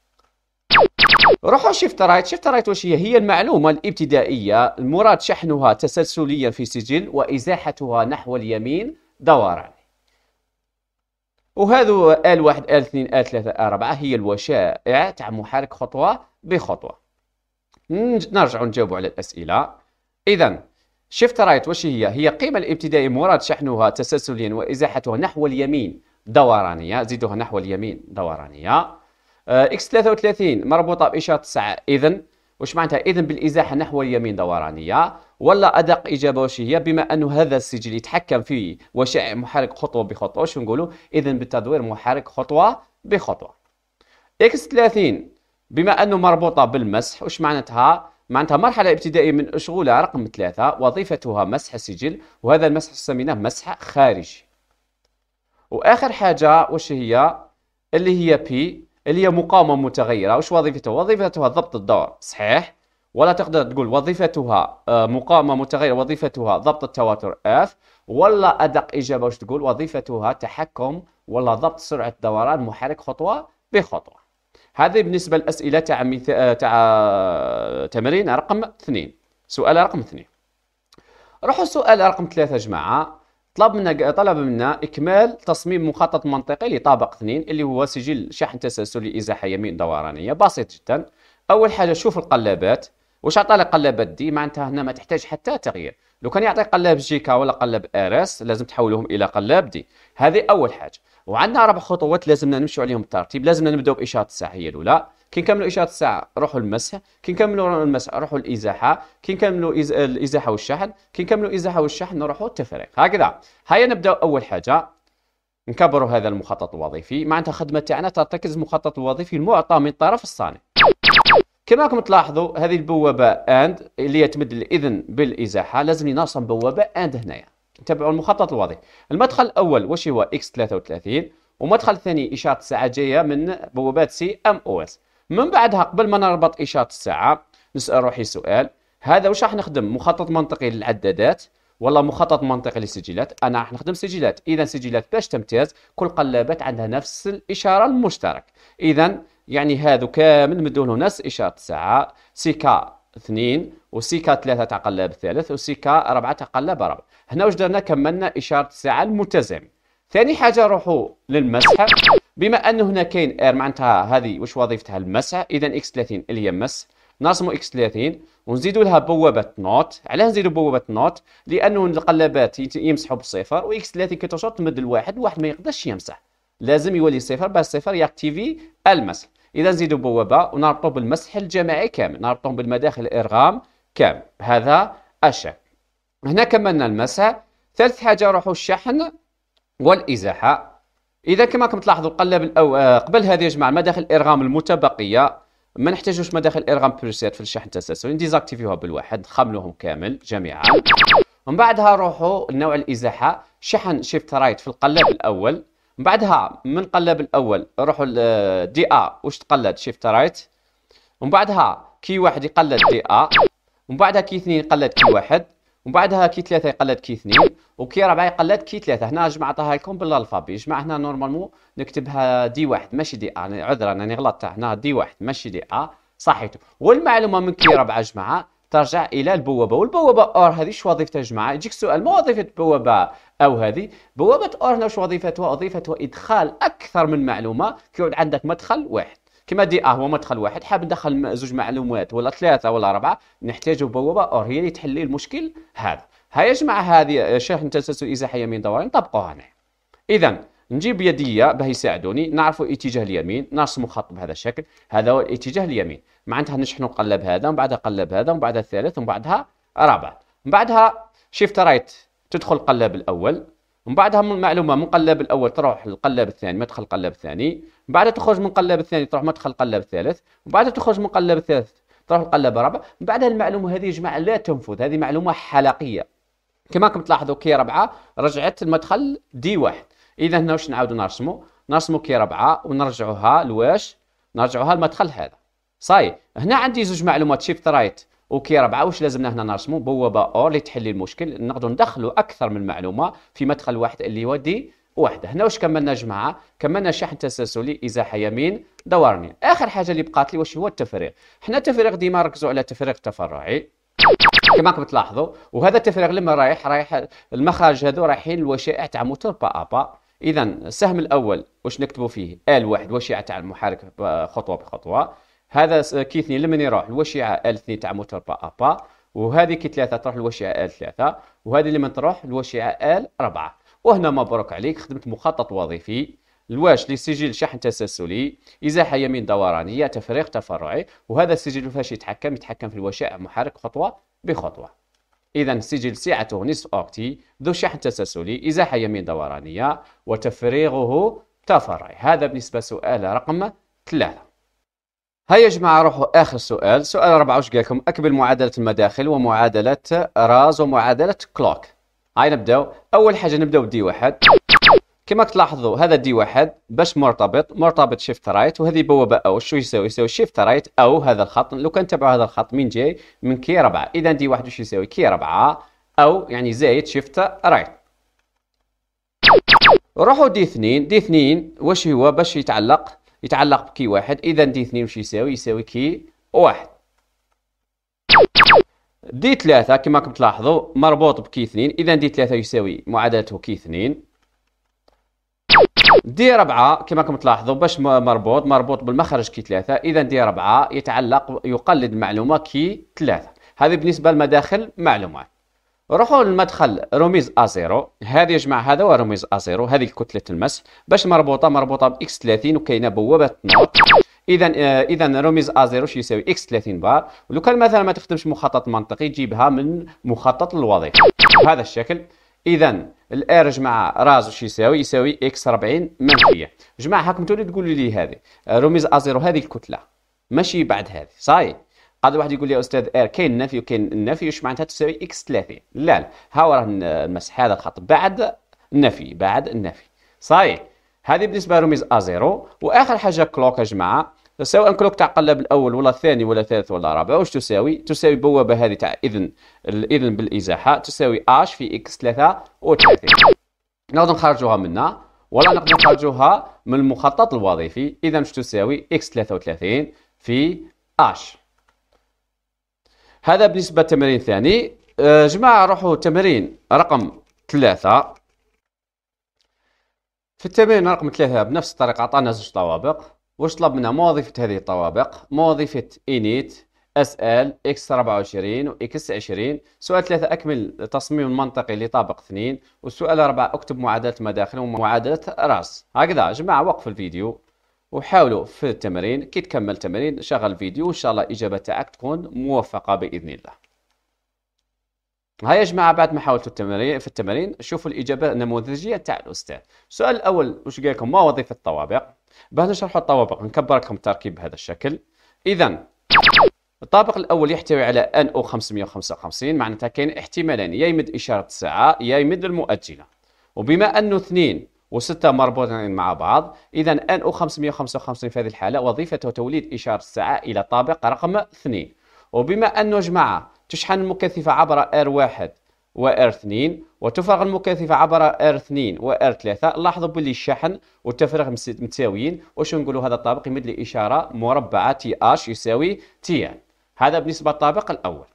روحوا شيفت رايت شيفت رايت واش هي هي المعلومه الابتدائيه المراد شحنها تسلسليا في سجل وازاحتها نحو اليمين دوران وهذو ال1 ال2 ال3 ال4 هي الوشائع تاع محرك خطوه بخطوه نرجعوا نجاوبوا على الاسئله اذا شيفت رايت واش هي هي القيمه الابتدائيه مراد شحنها تسلسليا وازاحتها نحو اليمين دورانيه زيدوها نحو اليمين دورانيه آه، اكس 33 مربوطه باشاره 9 اذا واش معناتها اذا بالازاحه نحو اليمين دورانيه ولا ادق اجابه واش هي بما انه هذا السجل يتحكم في وشائع محرك خطوه بخطوه واش نقولوا اذا بالتدوير محرك خطوه بخطوه اكس 30 بما انه مربوطه بالمسح واش معناتها معناتها مرحلة ابتدائية من أشغولة رقم ثلاثة وظيفتها مسح السجل وهذا المسح سميناه مسح خارجي وآخر حاجة وش هي اللي هي بي اللي هي مقاومه متغيره وش وظيفتها وظيفتها ضبط الدور صحيح ولا تقدر تقول وظيفتها آه، مقاومه متغيره وظيفتها ضبط التواتر اف ولا ادق اجابه وش تقول وظيفتها تحكم ولا ضبط سرعه دوران محرك خطوه بخطوه هذه بالنسبه للاسئله تاع مث... آه، تاع آه، تمرين رقم اثنين سؤال رقم اثنين روحوا سؤال رقم ثلاثة جماعة طلب منا طلب منا اكمال تصميم مخطط منطقي لطابق اثنين اللي هو سجل شحن تسلسلي ازاحه يمين دورانيه بسيط جدا اول حاجه شوف القلابات واش لك قلابات دي معناتها هنا ما تحتاج حتى تغيير لو كان يعطيك قلاب جيكا ولا قلاب ار اس لازم تحولهم الى قلاب دي هذه اول حاجه وعندنا اربع خطوات لازمنا نمشي عليهم بالترتيب لازمنا نبداو باشاره الساحيه الاولى كي نكملوا اشاره الساعه روحوا المسح كي نكملوا المسح روحوا الازاحه كي نكملوا إز... الازاحه والشحن كي نكملوا الازاحه والشحن نروحوا التفريق هكذا هيا نبدا اول حاجه نكبروا هذا المخطط الوظيفي معناتها الخدمه تاعنا ترتكز المخطط الوظيفي المعطى من طرف الصانع كما راكم تلاحظوا هذه البوابه اند اللي هي تمد الاذن بالازاحه لازم نرسم بوابه اند هنايا نتبعوا المخطط الوظيفي المدخل الاول واش هو اكس 33 ومدخل ثاني اشاره الساعه جايه من بوابات سي ام او اس من بعدها قبل ما نربط إشارة الساعة نسأل روحي سؤال هذا واش راح نخدم مخطط منطقي للعدادات ولا مخطط منطقي للسجلات انا راح نخدم سجلات اذا سجلات باش تمتاز كل قلابات عندها نفس الاشاره المشترك اذا يعني هذو كامل له نفس اشاره الساعه سيكا اثنين وسيكا ثلاثة تاع قلاب ثالث وسيكا أربعة تاع قلاب رابع هنا واش درنا كملنا إشارة الساعة الملتزم ثاني حاجة نروحو للمسح بما أن هنا كاين ار معناتها هذه واش وظيفتها المسح إذا اكس 30 اللي هي مس نرسمو اكس 30 ونزيدو لها بوابه نوت علاه نزيدو بوابه نوت لانه القلابات يمسحوا بالصفر واكس 30 كتشرط تمد الواحد واحد ما يقدرش يمسح لازم يولي صفر باش صفر ياكتيفي المسح اذا نزيدو بوابه ونربطو بالمسح الجماعي كامل نربطو بالمداخل الارغام كامل هذا اش هنا كملنا المسح ثالث حاجه روحو الشحن والازاحه اذا كما كنت تلاحظوا القلب الأو... آه، قبل هذه يا جماعه المداخل الارغام المتبقيه ما نحتاجوش مداخل ارغام بريسيت في الشحن التسلسلي ديزاكتيفيوها بالواحد خملوهم كامل جميعا من بعدها روحوا لنوع الازاحه شحن شيفت رايت في القلب الاول من بعدها من القلب الاول روحوا آه، دي ا واش تقلد شيفت رايت ومن بعدها كي واحد يقلد دي ا ومن بعدها كي اثنين يقلد كي واحد ومن بعدها كي ثلاثه يقلد كي اثنين وكي ربعه يقلد كي ثلاثه هنا جمعتها لكم بالالفابي جمع هنا نورمالمون نكتبها دي واحد ماشي دي ا يعني عذرا انا يعني غلطت هنا دي واحد ماشي دي ا صحيته والمعلومه من كي ربعه جمعه ترجع الى البوابه والبوابه اور هذه شو وظيفتها جماعه يجيك سؤال ما وظيفه بوابه او هذه بوابه اور هنا شو وظيفتها وظيفتها ادخال اكثر من معلومه كيعود عندك مدخل واحد كما دي اه هو مدخل واحد حاب ندخل زوج معلومات ولا ثلاثه ولا اربعه نحتاجوا بوابه اور هي اللي تحل لي المشكل هذا ها يا جماعه هذه شاحن تسلسل ازاحيه من دوران نطبقوها هنا اذا نجيب يديه باه يساعدوني نعرفوا اتجاه اليمين نرسموا خط بهذا الشكل هذا هو الاتجاه اليمين معناتها نشحنوا قلب هذا ومن بعدها قلب هذا ومن بعدها الثالث ومن بعدها رابع من بعدها شيفت رايت تدخل قلب الاول ومن بعدها من المعلومه من قلاب الاول تروح للقلاب الثاني مدخل القلاب الثاني من بعدها تخرج من القلاب الثاني تروح مدخل القلاب الثالث ومن بعدها تخرج من القلاب الثالث تروح القلاب الرابع من بعدها المعلومه هذه يا جماعه لا تنفذ هذه معلومه حلقيه كما راكم تلاحظوا كي ربعه رجعت المدخل دي واحد اذا هنا واش نعاودوا نرسموا نرسموا كي ربعه ونرجعوها لواش نرجعوها المدخل هذا صاي هنا عندي زوج معلومات شيفت رايت وكي ربعه واش لازمنا هنا نرسموا بوابه اور اللي تحل المشكل نقدروا ندخلوا اكثر من معلومه في مدخل واحد اللي يودي واحده هنا واش كملنا جماعه كملنا شحن تسلسلي ازاحه يمين دورني اخر حاجه اللي بقات لي واش هو التفريغ حنا التفريغ ديما نركزوا على التفريغ التفرعي كما راكم تلاحظوا وهذا التفريغ لما رايح رايح المخرج هذو رايحين الوشائع تاع موتور با ابا اذا السهم الاول واش نكتبوا فيه ال واحد وشيعه تاع المحرك آه، خطوه بخطوه هذا كي 2 لمن يروح الوشيعه ال 2 تاع موتور با ابا وهذه كي ثلاثه تروح الوشيعه ال 3 وهذه لمن تروح الوشيعه ال 4 وهنا مبروك عليك خدمت مخطط وظيفي الواش لسجل شحن تسلسلي ازاحه يمين دورانيه تفريغ تفرعي وهذا السجل فاش يتحكم يتحكم في الوشائع محرك خطوه بخطوه إذا سجل سعته نصف أوكتي ذو شحن تسلسلي إزاحة يمين دورانية وتفريغه تفرعي هذا بالنسبة سؤال رقم ثلاثة هيا يا جماعة روحوا آخر سؤال سؤال أربعة وش قالكم أكمل معادلة المداخل ومعادلة راز ومعادلة كلوك هاي نبداو أول حاجة نبداو بدي واحد كما تلاحظوا هذا دي واحد باش مرتبط مرتبط شيفت رايت وهذه بوابة أو شو يساوي يساوي شيفت رايت أو هذا الخط لو كان تبعوا هذا الخط من جاي من كي ربعة إذا دي واحد وش يساوي كي ربعة أو يعني زايد شيفت رايت روحوا دي اثنين دي اثنين واش هو باش يتعلق يتعلق بكي واحد اذا دي اثنين واش يساوي يساوي كي واحد دي ثلاثة كما راكم تلاحظوا مربوط بكي اثنين اذا دي ثلاثة يساوي معادلته كي اثنين دي ربعة كما راكم تلاحظوا باش مربوط مربوط بالمخرج كي ثلاثة اذا دي ربعة يتعلق يقلد المعلومة كي ثلاثة هذه بالنسبة لمداخل معلومات روحوا للمدخل رميز زيرو هذا يجمع هذا ورميز زيرو هذه كتله المسح باش مربوطه مربوطه باكس 30 وكاينه بوابه نوت اذا آه، اذا رميز ازيرو شو يساوي اكس 30 بار ولو كان مثلا ما تخدمش مخطط منطقي جيبها من مخطط الوظيفه بهذا الشكل اذا الار جمع راز شو يساوي يساوي اكس 40 منفيه جماعه هاكم تولي تقولوا لي هذه آه، رميز زيرو هذه الكتله ماشي بعد هذه صاي هذا واحد يقول لي يا استاذ ار كاين النفي وكاين النفي واش معناتها تساوي اكس 3 لا لا ها راه نمسح هذا الخط بعد النفي بعد النفي صحيح هذه بالنسبه لرميز ا زيرو واخر حاجه كلوك يا جماعه سواء كلوك تاع قلب الاول ولا الثاني ولا الثالث ولا الرابع واش تساوي تساوي بوابه هذه تاع اذن الاذن بالازاحه تساوي اش في اكس 3 و30 نقدر نخرجوها منا ولا نقدر نخرجوها من المخطط الوظيفي اذا واش تساوي اكس 33 في اش هذا بالنسبة للتمرين الثاني آه، جماعة روحوا تمرين رقم ثلاثة في التمرين رقم ثلاثة بنفس الطريقة عطانا زوج طوابق واش طلب منا موظفة هذه الطوابق موظفة اس اسال اكس 24 واكس 20 سؤال ثلاثة اكمل التصميم المنطقي لطابق اثنين والسؤال أربعة اكتب معادلة مداخل ومعادلة راس هكذا جماعة وقف الفيديو وحاولوا في التمرين كي تكمل التمرين شغل فيديو وان شاء الله الاجابه تاعك تكون موفقه باذن الله هيا يا جماعه بعد ما حاولتوا التمارين في التمارين شوفوا الاجابه النموذجيه تاع الاستاذ السؤال الاول واش قال لكم ما وظيفه الطوابق بعد نشرحوا الطوابق نكبر لكم التركيب بهذا الشكل اذا الطابق الاول يحتوي على ان او 555 معناتها كاين احتمالان يا يمد اشاره الساعه يا يمد المؤجله وبما انه اثنين وستة مربوطين مع بعض إذا أن أو 555 في هذه الحالة وظيفته توليد إشارة الساعة إلى طابق رقم 2 وبما أنه جماعة تشحن المكثفة عبر ار 1 و ار 2 وتفرغ المكثفة عبر ار 2 و ار 3 لاحظوا باللي الشحن والتفريغ متساويين واش نقولوا هذا الطابق يمد لي إشارة مربعة تي اش يساوي تي ان هذا بالنسبة للطابق الأول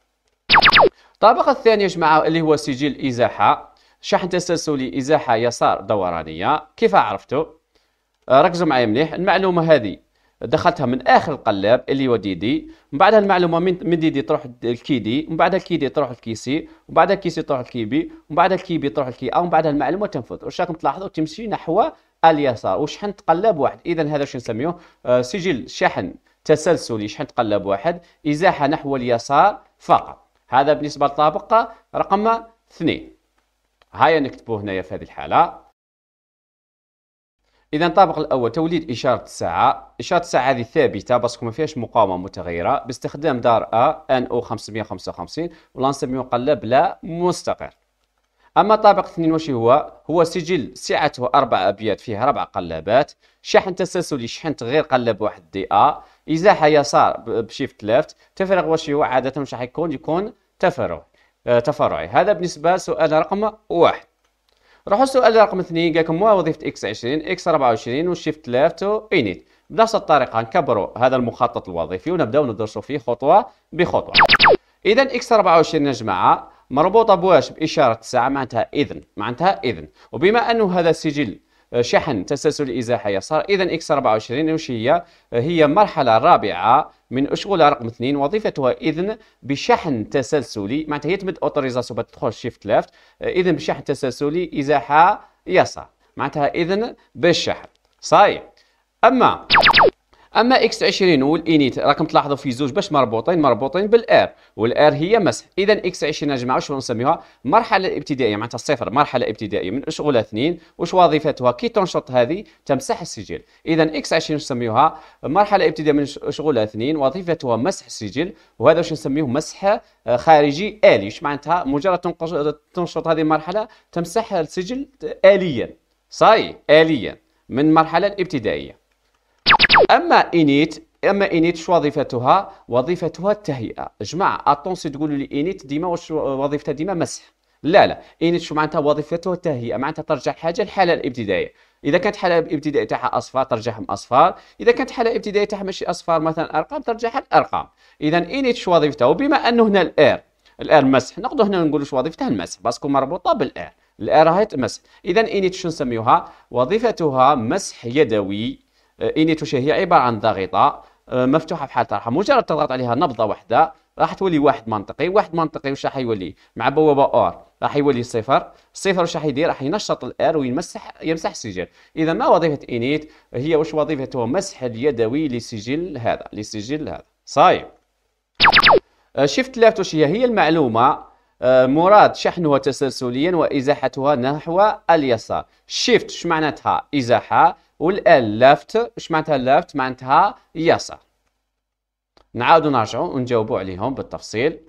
الطابق الثاني يا جماعة اللي هو سجل إزاحة شحن تسلسلي إزاحة يسار دورانية كيف عرفته؟ آه، ركزوا معايا مليح المعلومة هذه دخلتها من اخر القلاب اللي هو دي دي من بعدها المعلومه من, من دي دي تروح الكيدي ومن بعدها دي تروح الكيسي ومن بعدها سي تروح الكيبي ومن بعدها بي تروح الكي او من بعدها المعلومه تنفذ واش راكم تلاحظوا تمشي نحو اليسار وشحنت قلاب واحد اذا هذا واش نسميوه آه سجل شحن تسلسلي شحنت قلاب واحد ازاحه نحو اليسار فقط هذا بالنسبه للطابق رقم اثنين هيا نكتبو هنايا في هذه الحالة إذا الطابق الأول توليد إشارة الساعة، إشارة الساعة هذه ثابتة باسكو ما فيهاش مقاومة متغيرة باستخدام دار أ أن أو 555 ولانسيم مقلب لا مستقر. أما الطابق اثنين واش هو؟ هو سجل سعته أربع أبيات فيه أربع قلابات، شحن تسلسلي شحنت غير قلب واحد دي أ، إزاحة يسار بشيفت ليفت، تفرغ واش هو عادة واش راح يكون؟ يكون تفرغ. آه، تفرعي هذا بالنسبه لسؤال رقم واحد نروحو لسؤال رقم اثنين قال لكم وظيفه اكس 20 اكس 24 وشيفت ليفت وانيت بنفس الطريقه نكبروا هذا المخطط الوظيفي ونبداو ندرسوا فيه خطوه بخطوه اذا اكس 24 يا جماعه مربوطه بواش باشاره الساعة معناتها اذن معناتها اذن وبما انه هذا سجل آه، شحن تسلسل الازاحه يسار اذا اكس 24 وش هي آه، هي المرحله الرابعه من اشغل رقم اثنين وظيفتها اذن بشحن تسلسلي معناتها هي تمد اوتوريزاسيون تدخل شيفت ليفت آه، اذن بشحن تسلسلي ازاحه يسار معناتها اذن بالشحن صاي اما اما اكس 20 والانيت راكم تلاحظوا في زوج باش مربوطين مربوطين بالار والار هي مسح اذا اكس 20 يا جماعه واش نسميوها مرحله ابتدائيه معناتها صفر مرحله ابتدائيه من اش اثنين واش وظيفتها كي تنشط هذه تمسح السجل اذا اكس 20 نسميوها مرحله ابتدائيه من اش اثنين وظيفتها مسح السجل وهذا واش نسميوه مسح آه، خارجي الي واش معناتها مجرد تنشط هذه المرحله تمسح السجل اليا صاي اليا من المرحله الابتدائيه اما انيت اما انيت شو وظيفتها وظيفتها التهيئه جماعه اتونسي تقولوا لي انيت ديما واش وظيفتها ديما مسح لا لا انيت شو معناتها وظيفتها التهيئه معناتها ترجع حاجه الحاله الابتدائيه اذا كانت حاله ابتدائيه تاعها اصفار ترجعهم اصفار اذا كانت حاله ابتدائيه تاعها ماشي اصفار مثلا ارقام ترجعها الارقام اذا انيت شو وظيفتها وبما انه هنا الار الار مسح نقدر هنا نقولوا شو وظيفتها المسح باسكو مربوطه بالار الار راهي مسح اذا انيت شو نسميوها وظيفتها مسح يدوي آه، إنيتوشي هي عبارة عن ضاغطه آه، مفتوحة بحال طرحة مجرد تضغط عليها نبضة واحدة راح تولي واحد منطقي واحد منطقي واش راح يولي مع بوابه اور راح يولي صفر صفر واش راح يدير راح ينشط الار ويمسح يمسح السجل اذا ما وظيفه انيت هي واش وظيفته مسح اليدوي لسجل هذا لسجل هذا صايب آه، شفت لافت واش هي هي المعلومه مراد شحنها تسلسليا وازاحتها نحو اليسار شيفت اش معناتها ازاحه والال لفت اش معناتها لفت معناتها يسار نعاودوا نرجعوا ونجاوبوا عليهم بالتفصيل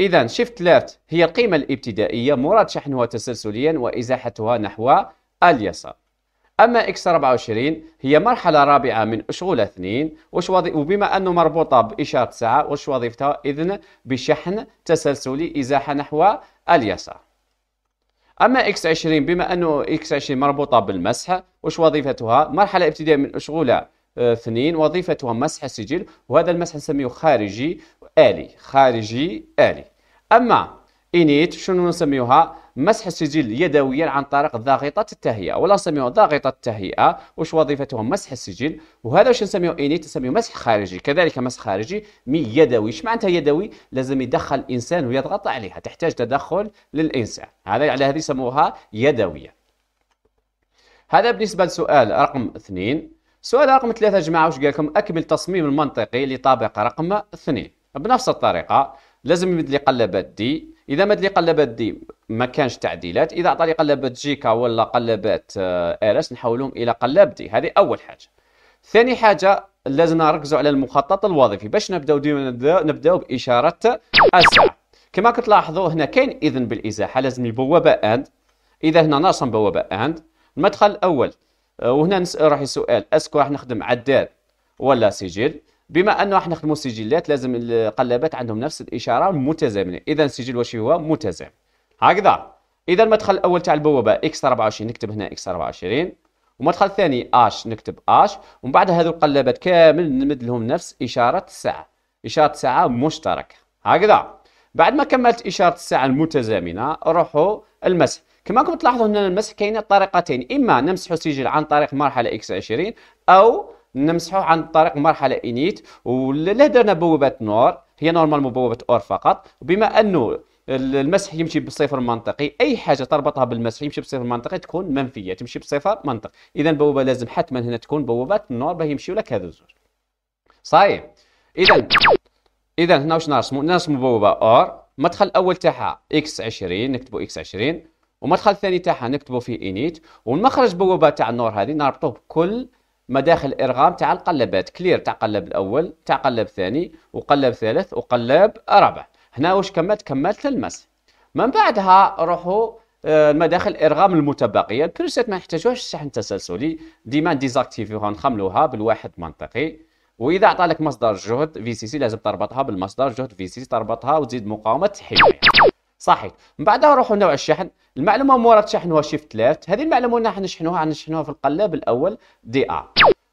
اذا شيفت لفت هي القيمه الابتدائيه مراد شحنها تسلسليا وازاحتها نحو اليسار اما اكس 24 هي مرحله رابعه من اشغول اثنين وش وظي... وبما انه مربوطه باشاره ساعه وش وظيفتها اذن بشحن تسلسلي ازاحه نحو اليسار اما اكس 20 بما انه اكس 20 مربوطه بالمسح وش وظيفتها مرحله ابتدائيه من شغوله آه، اثنين وظيفتها مسح السجل وهذا المسح نسميه خارجي الي خارجي الي اما انيت شنو نسميوها مسح السجل يدويا عن طريق ضاغطة التهيئة ولا نسميه ضاغطة التهيئة واش وظيفتهم مسح السجل وهذا واش نسميه إني تسميه مسح خارجي كذلك مسح خارجي مي يدوي ما معناتها يدوي لازم يدخل الانسان ويضغط عليها تحتاج تدخل للانسان هذا على هذه يسموها يدويه هذا بالنسبه لسؤال رقم اثنين سؤال رقم ثلاثة جماعة واش قال لكم أكمل تصميم المنطقي لطابق رقم اثنين بنفس الطريقة لازم يمد لي قلبات دي إذا مد لي قلبات دي ما كانش تعديلات اذا عطاني قلبات جيكا ولا قلبات آه، ارس نحولهم الى قلاب دي هذه اول حاجه ثاني حاجه لازم نركزوا على المخطط الوظيفي باش نبداو ديما نبداو باشاره الساعه كما كتلاحظوا هنا كاين اذن بالازاحه لازم البوابه اند اذا هنا ناقصه بوابه اند المدخل الاول آه، وهنا نسال روحي سؤال اسكو راح نخدم عداد ولا سجل بما انه راح نخدموا سجلات لازم القلابات عندهم نفس الاشاره متزامنه اذا السجل واش هو متزامن هكذا اذا المدخل الاول تاع البوابه اكس 24 نكتب هنا اكس 24 والمدخل الثاني اش نكتب اش ومن بعد هذو القلابات كامل نمد لهم نفس اشاره الساعه اشاره الساعه مشتركه هكذا بعد ما كملت اشاره الساعه المتزامنه روحوا المسح كما راكم تلاحظوا هنا المسح كاين طريقتين اما نمسحوا السجل عن طريق مرحله اكس 20 او نمسحه عن طريق مرحله انيت ولا درنا بوابه نور هي نورمالمون بوابه اور فقط بما انه المسح يمشي بالصفر المنطقي اي حاجه تربطها بالمسح يمشي بالصفر المنطقي تكون منفيه تمشي بصفر منطقي اذا بوابه لازم حتما هنا تكون بوابات النور باه يمشيو لك هذو الزوج صحيح اذا اذا هنا واش نرسمو نرسمو بوابه اور مدخل الاول تاعها اكس 20 نكتبو اكس 20 ومدخل الثاني تاعها نكتبو فيه انيت والمخرج بوابه تاع النور هذه نربطوه بكل مداخل الارغام تاع القلبات كلير تاع قلب الاول تاع قلب ثاني وقلب ثالث وقلب رابع هنا واش كملت كملت المس من بعدها روحوا آه، المداخل الارغام المتبقيه البروسيت ما نحتاجوهاش الشحن التسلسلي ديما ديزاكتيفيوها نخملوها بالواحد منطقي واذا عطى لك مصدر جهد في سي سي لازم تربطها بالمصدر جهد في سي سي تربطها وتزيد مقاومه حمايه صحيح من بعدها نروحوا نوع الشحن المعلومه مورا هو شيفت ليفت هذه المعلومه اللي نشحنوها نشحنوها في القلاب الاول دي ا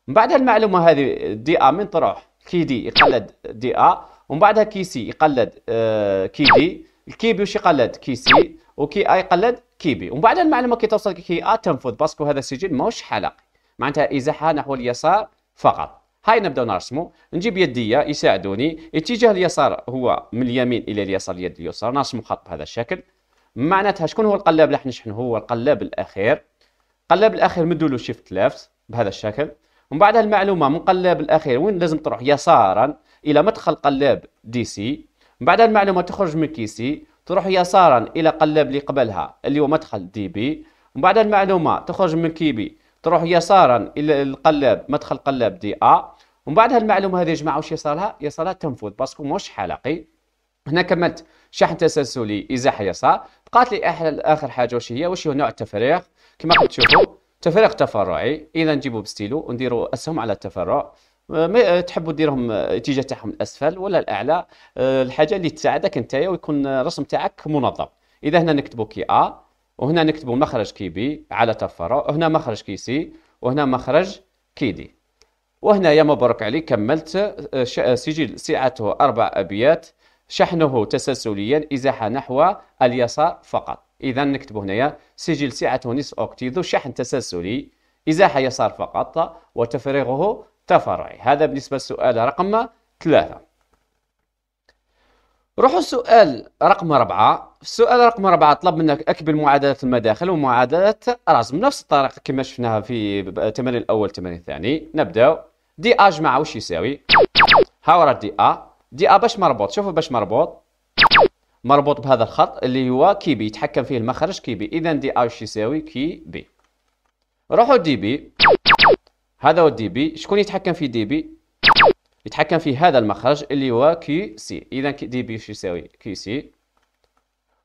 من بعد المعلومه هذه دي ا من تروح كي دي يقلد دي ا ومن بعدها كي سي يقلد آه، كي دي الكي بي واش يقلد كي سي وكي اي آه، يقلد كي بي ومن بعدها المعلومه كي توصل كي ا تنفذ باسكو هذا السجل ماهوش حلقي معناتها ازاحها نحو اليسار فقط هاي نبداو نرسمو نجيب يديه يساعدوني اتجاه اليسار هو من اليمين الى اليسار اليد اليسرى نرسم خط بهذا الشكل معناتها شكون هو القلاب اللي راح هو القلاب الاخير القلاب الاخير مدوا له شيفت ليفت بهذا الشكل ومن بعدها المعلومه من القلاب الاخير وين لازم تروح يسارا الى مدخل قلاب دي سي من بعد المعلومه تخرج من كي سي تروح يسارا الى قلاب اللي قبلها اللي هو مدخل دي بي من بعد المعلومه تخرج من كي بي تروح يسارا الى القلاب مدخل قلاب دي ا ومن بعدها المعلومه هذه يا جماعه واش يصالها يصالها تنفذ باسكو مش حلقي هنا كملت شحن تسلسلي ازاح يسار بقات لي اخر حاجه واش هي واش هو نوع التفريغ كما تشوفوا تفريغ تفرعي اذا نجيبو بستيلو ونديرو اسهم على التفرع ما آه، تحبوا ديرهم آه، الاتجاه تاعهم الاسفل ولا الاعلى آه، الحاجه اللي تساعدك انت ويكون الرسم تاعك منظم اذا هنا نكتبوا كي ا وهنا نكتبوا مخرج كي بي على تفرع وهنا مخرج كي سي وهنا مخرج كي دي وهنا يا مبروك عليك كملت سجل سعته اربع ابيات شحنه تسلسليا ازاحه نحو اليسار فقط اذا نكتب هنايا سجل سعته نصف اوكتيد شحن تسلسلي ازاحه يسار فقط وتفريغه تفرعي هذا بالنسبة للسؤال رقم ثلاثة روحوا السؤال رقم أربعة السؤال رقم أربعة طلب منك أكبر معادلات المداخل ومعادلات الرسم نفس الطريقة كما شفناها في التمرين الأول التمرين الثاني نبداو دي أ جماعة واش يساوي ها راه دي أ دي أ باش مربوط شوفوا باش مربوط مربوط بهذا الخط اللي هو كي بي يتحكم فيه المخرج كي بي إذا دي أ وش يساوي كي بي روحوا دي بي هذا هو الدي بي شكون يتحكم في دي بي يتحكم في هذا المخرج اللي هو كي سي اذا دي بي شو يساوي كي سي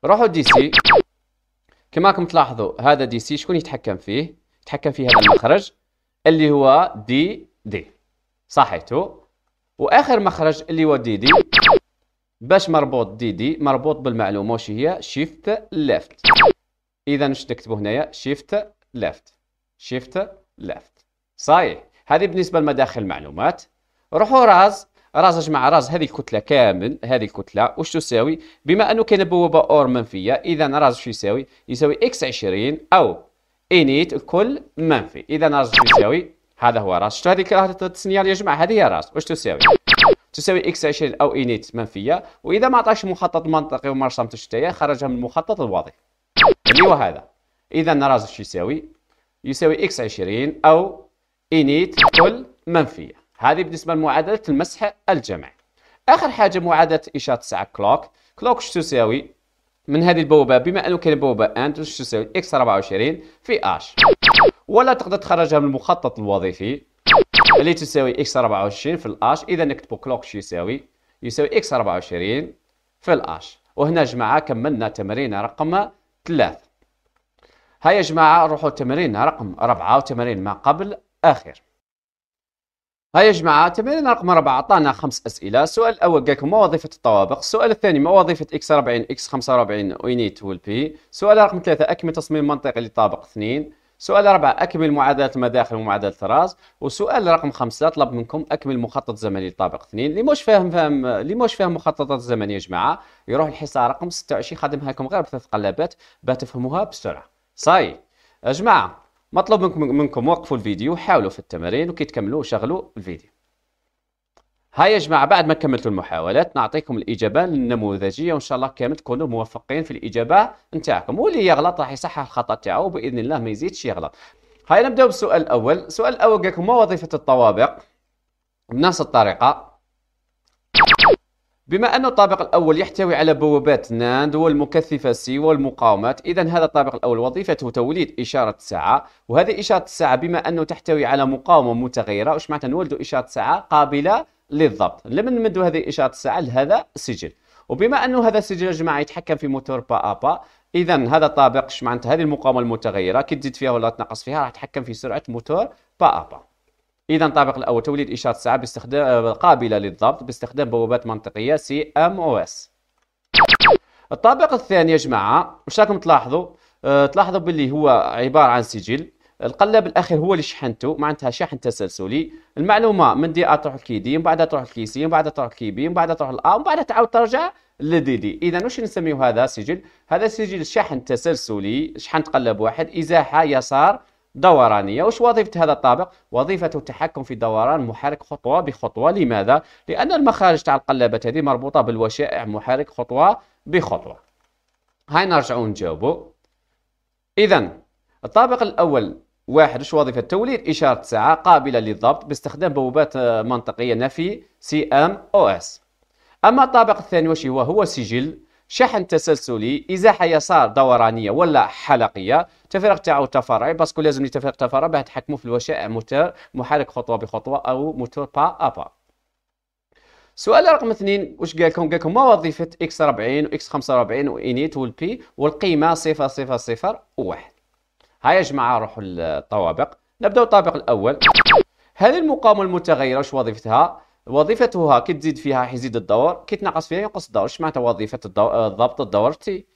روحوا دي سي كما راكم تلاحظوا هذا دي سي شكون يتحكم فيه يتحكم في هذا المخرج اللي هو دي دي صحيتو واخر مخرج اللي هو دي دي باش مربوط دي دي مربوط بالمعلومه واش هي شيفت ليفت اذا واش تكتبوا هنايا شيفت ليفت شيفت ليفت صحيح هذه بالنسبه لمداخل المعلومات روحوا راز راز جمع راز هذه الكتله كامل هذه الكتله واش تساوي بما انه كاين بوابه اور منفيه اذا راز شو يساوي يساوي اكس 20 او انيت الكل منفي اذا راز شو يساوي هذا هو راس شتو هذيك راه السنيال يا جماعه هذه هي راس واش تساوي تساوي اكس 20 او انيت منفيه واذا ما عطاش مخطط منطقي وما رسمتش حتى خرجها من المخطط الوظيفي اللي هو هذا اذا راس شو يساوي يساوي اكس 20 او init كل منفية هذه بالنسبة لمعادلة المسح الجمعي آخر حاجة معادلة إشارة تسعة كلوك كلوك شو تساوي من هذه البوابة بما أنه كان بوابة أنت شو تساوي إكس 24 في أش ولا تقدر تخرجها من المخطط الوظيفي اللي تساوي إكس 24 في الأش إذا نكتبوا كلوك شو يساوي يساوي إكس 24 في الأش وهنا جماعة كملنا تمرين رقم ثلاث هيا يا جماعة روحوا تمرين رقم أربعة وتمرين ما قبل آخر هاي يا جماعة تمرين رقم أربعة عطانا خمس أسئلة السؤال الأول قالكم ما وظيفة الطوابق السؤال الثاني ما وظيفة إكس 40 إكس 45 وينيت والبي السؤال رقم ثلاثة أكمل تصميم منطقي لطابق اثنين سؤال أربعة أكمل معادلة المداخل ومعادلة الراس وسؤال رقم خمسة طلب منكم أكمل مخطط زمني لطابق اثنين اللي مش فاهم فاهم اللي مش فاهم مخططات الزمن يا جماعة يروح الحصة رقم 26 خدمها لكم غير بثلاث قلبات باه تفهموها بسرعة صاي يا جماعة مطلوب منكم منكم وقفوا الفيديو وحاولوا في التمارين وكي تكملوا شغلوا الفيديو هاي يا جماعه بعد ما كملتوا المحاولات نعطيكم الاجابه النموذجيه وان شاء الله كامل تكونوا موفقين في الاجابه نتاعكم واللي يغلط راح يصحح الخطا تاعو باذن الله ما يزيدش يغلط هاي نبداو بالسؤال الاول السؤال الاول قالكم ما وظيفه الطوابق بنفس الطريقه بما أن الطابق الأول يحتوي على بوابات ناند والمكثفة سي والمقاومات إذا هذا الطابق الأول وظيفته توليد إشارة ساعة وهذه إشارة الساعة بما أنه تحتوي على مقاومة متغيرة واش معناتها نولد إشارة ساعة قابلة للضبط لما نمد هذه إشارة الساعة لهذا السجل وبما أنه هذا السجل يا جماعة يتحكم في موتور با أبا إذا هذا الطابق معناتها هذه المقاومة المتغيرة كي تزيد فيها ولا تنقص فيها راح تتحكم في سرعة موتور با أبا اذا الطابق الاول توليد اشاره ساعه باستخدام آه، قابله للضبط باستخدام بوابات منطقيه سي ام او اس الطابق الثاني يا جماعه واش راكم تلاحظوا أه تلاحظوا باللي هو عباره عن سجل القلاب الاخير هو اللي شحنته معناتها شحن تسلسلي المعلومه من دي ا تروح لكي دي من بعدها تروح لكي سي من بعدها تروح لكي بي من بعدها تروح لأ ومن بعدها تعاود ترجع لدي دي اذا واش نسميه هذا سجل هذا سجل شحن تسلسلي شحن قلب واحد ازاحه يسار دورانية وش وظيفة هذا الطابق؟ وظيفة التحكم في دوران محرك خطوة بخطوة لماذا؟ لأن المخارج تاع القلابة هذه مربوطة بالوشائع محرك خطوة بخطوة هاي نرجعوا نجاوبوا إذا الطابق الأول واحد وش وظيفة توليد إشارة ساعة قابلة للضبط باستخدام بوابات آه، منطقية نفي سي ام او اس أما الطابق الثاني وش هو؟ هو سجل شحن تسلسلي ازاحه يسار دورانيه ولا حلقيه تفرق تاعو تفرعي باسكو لازم تفرق تفرعي باه تحكموا في الوشائع موتور محرك خطوه بخطوه او موتور با ابا سؤال رقم اثنين واش قال لكم قال لكم ما وظيفه اكس 40 واكس 45 وانيت والبي والقيمه 1 ها يا جماعه نروحوا للطوابق نبداو الطابق الاول هذه المقاومه المتغيره واش وظيفتها وظيفتها كي تزيد فيها يزيد الدور كي تنقص فيها ينقص الدور اش معناتها وظيفه الدور آه، ضبط الدور تي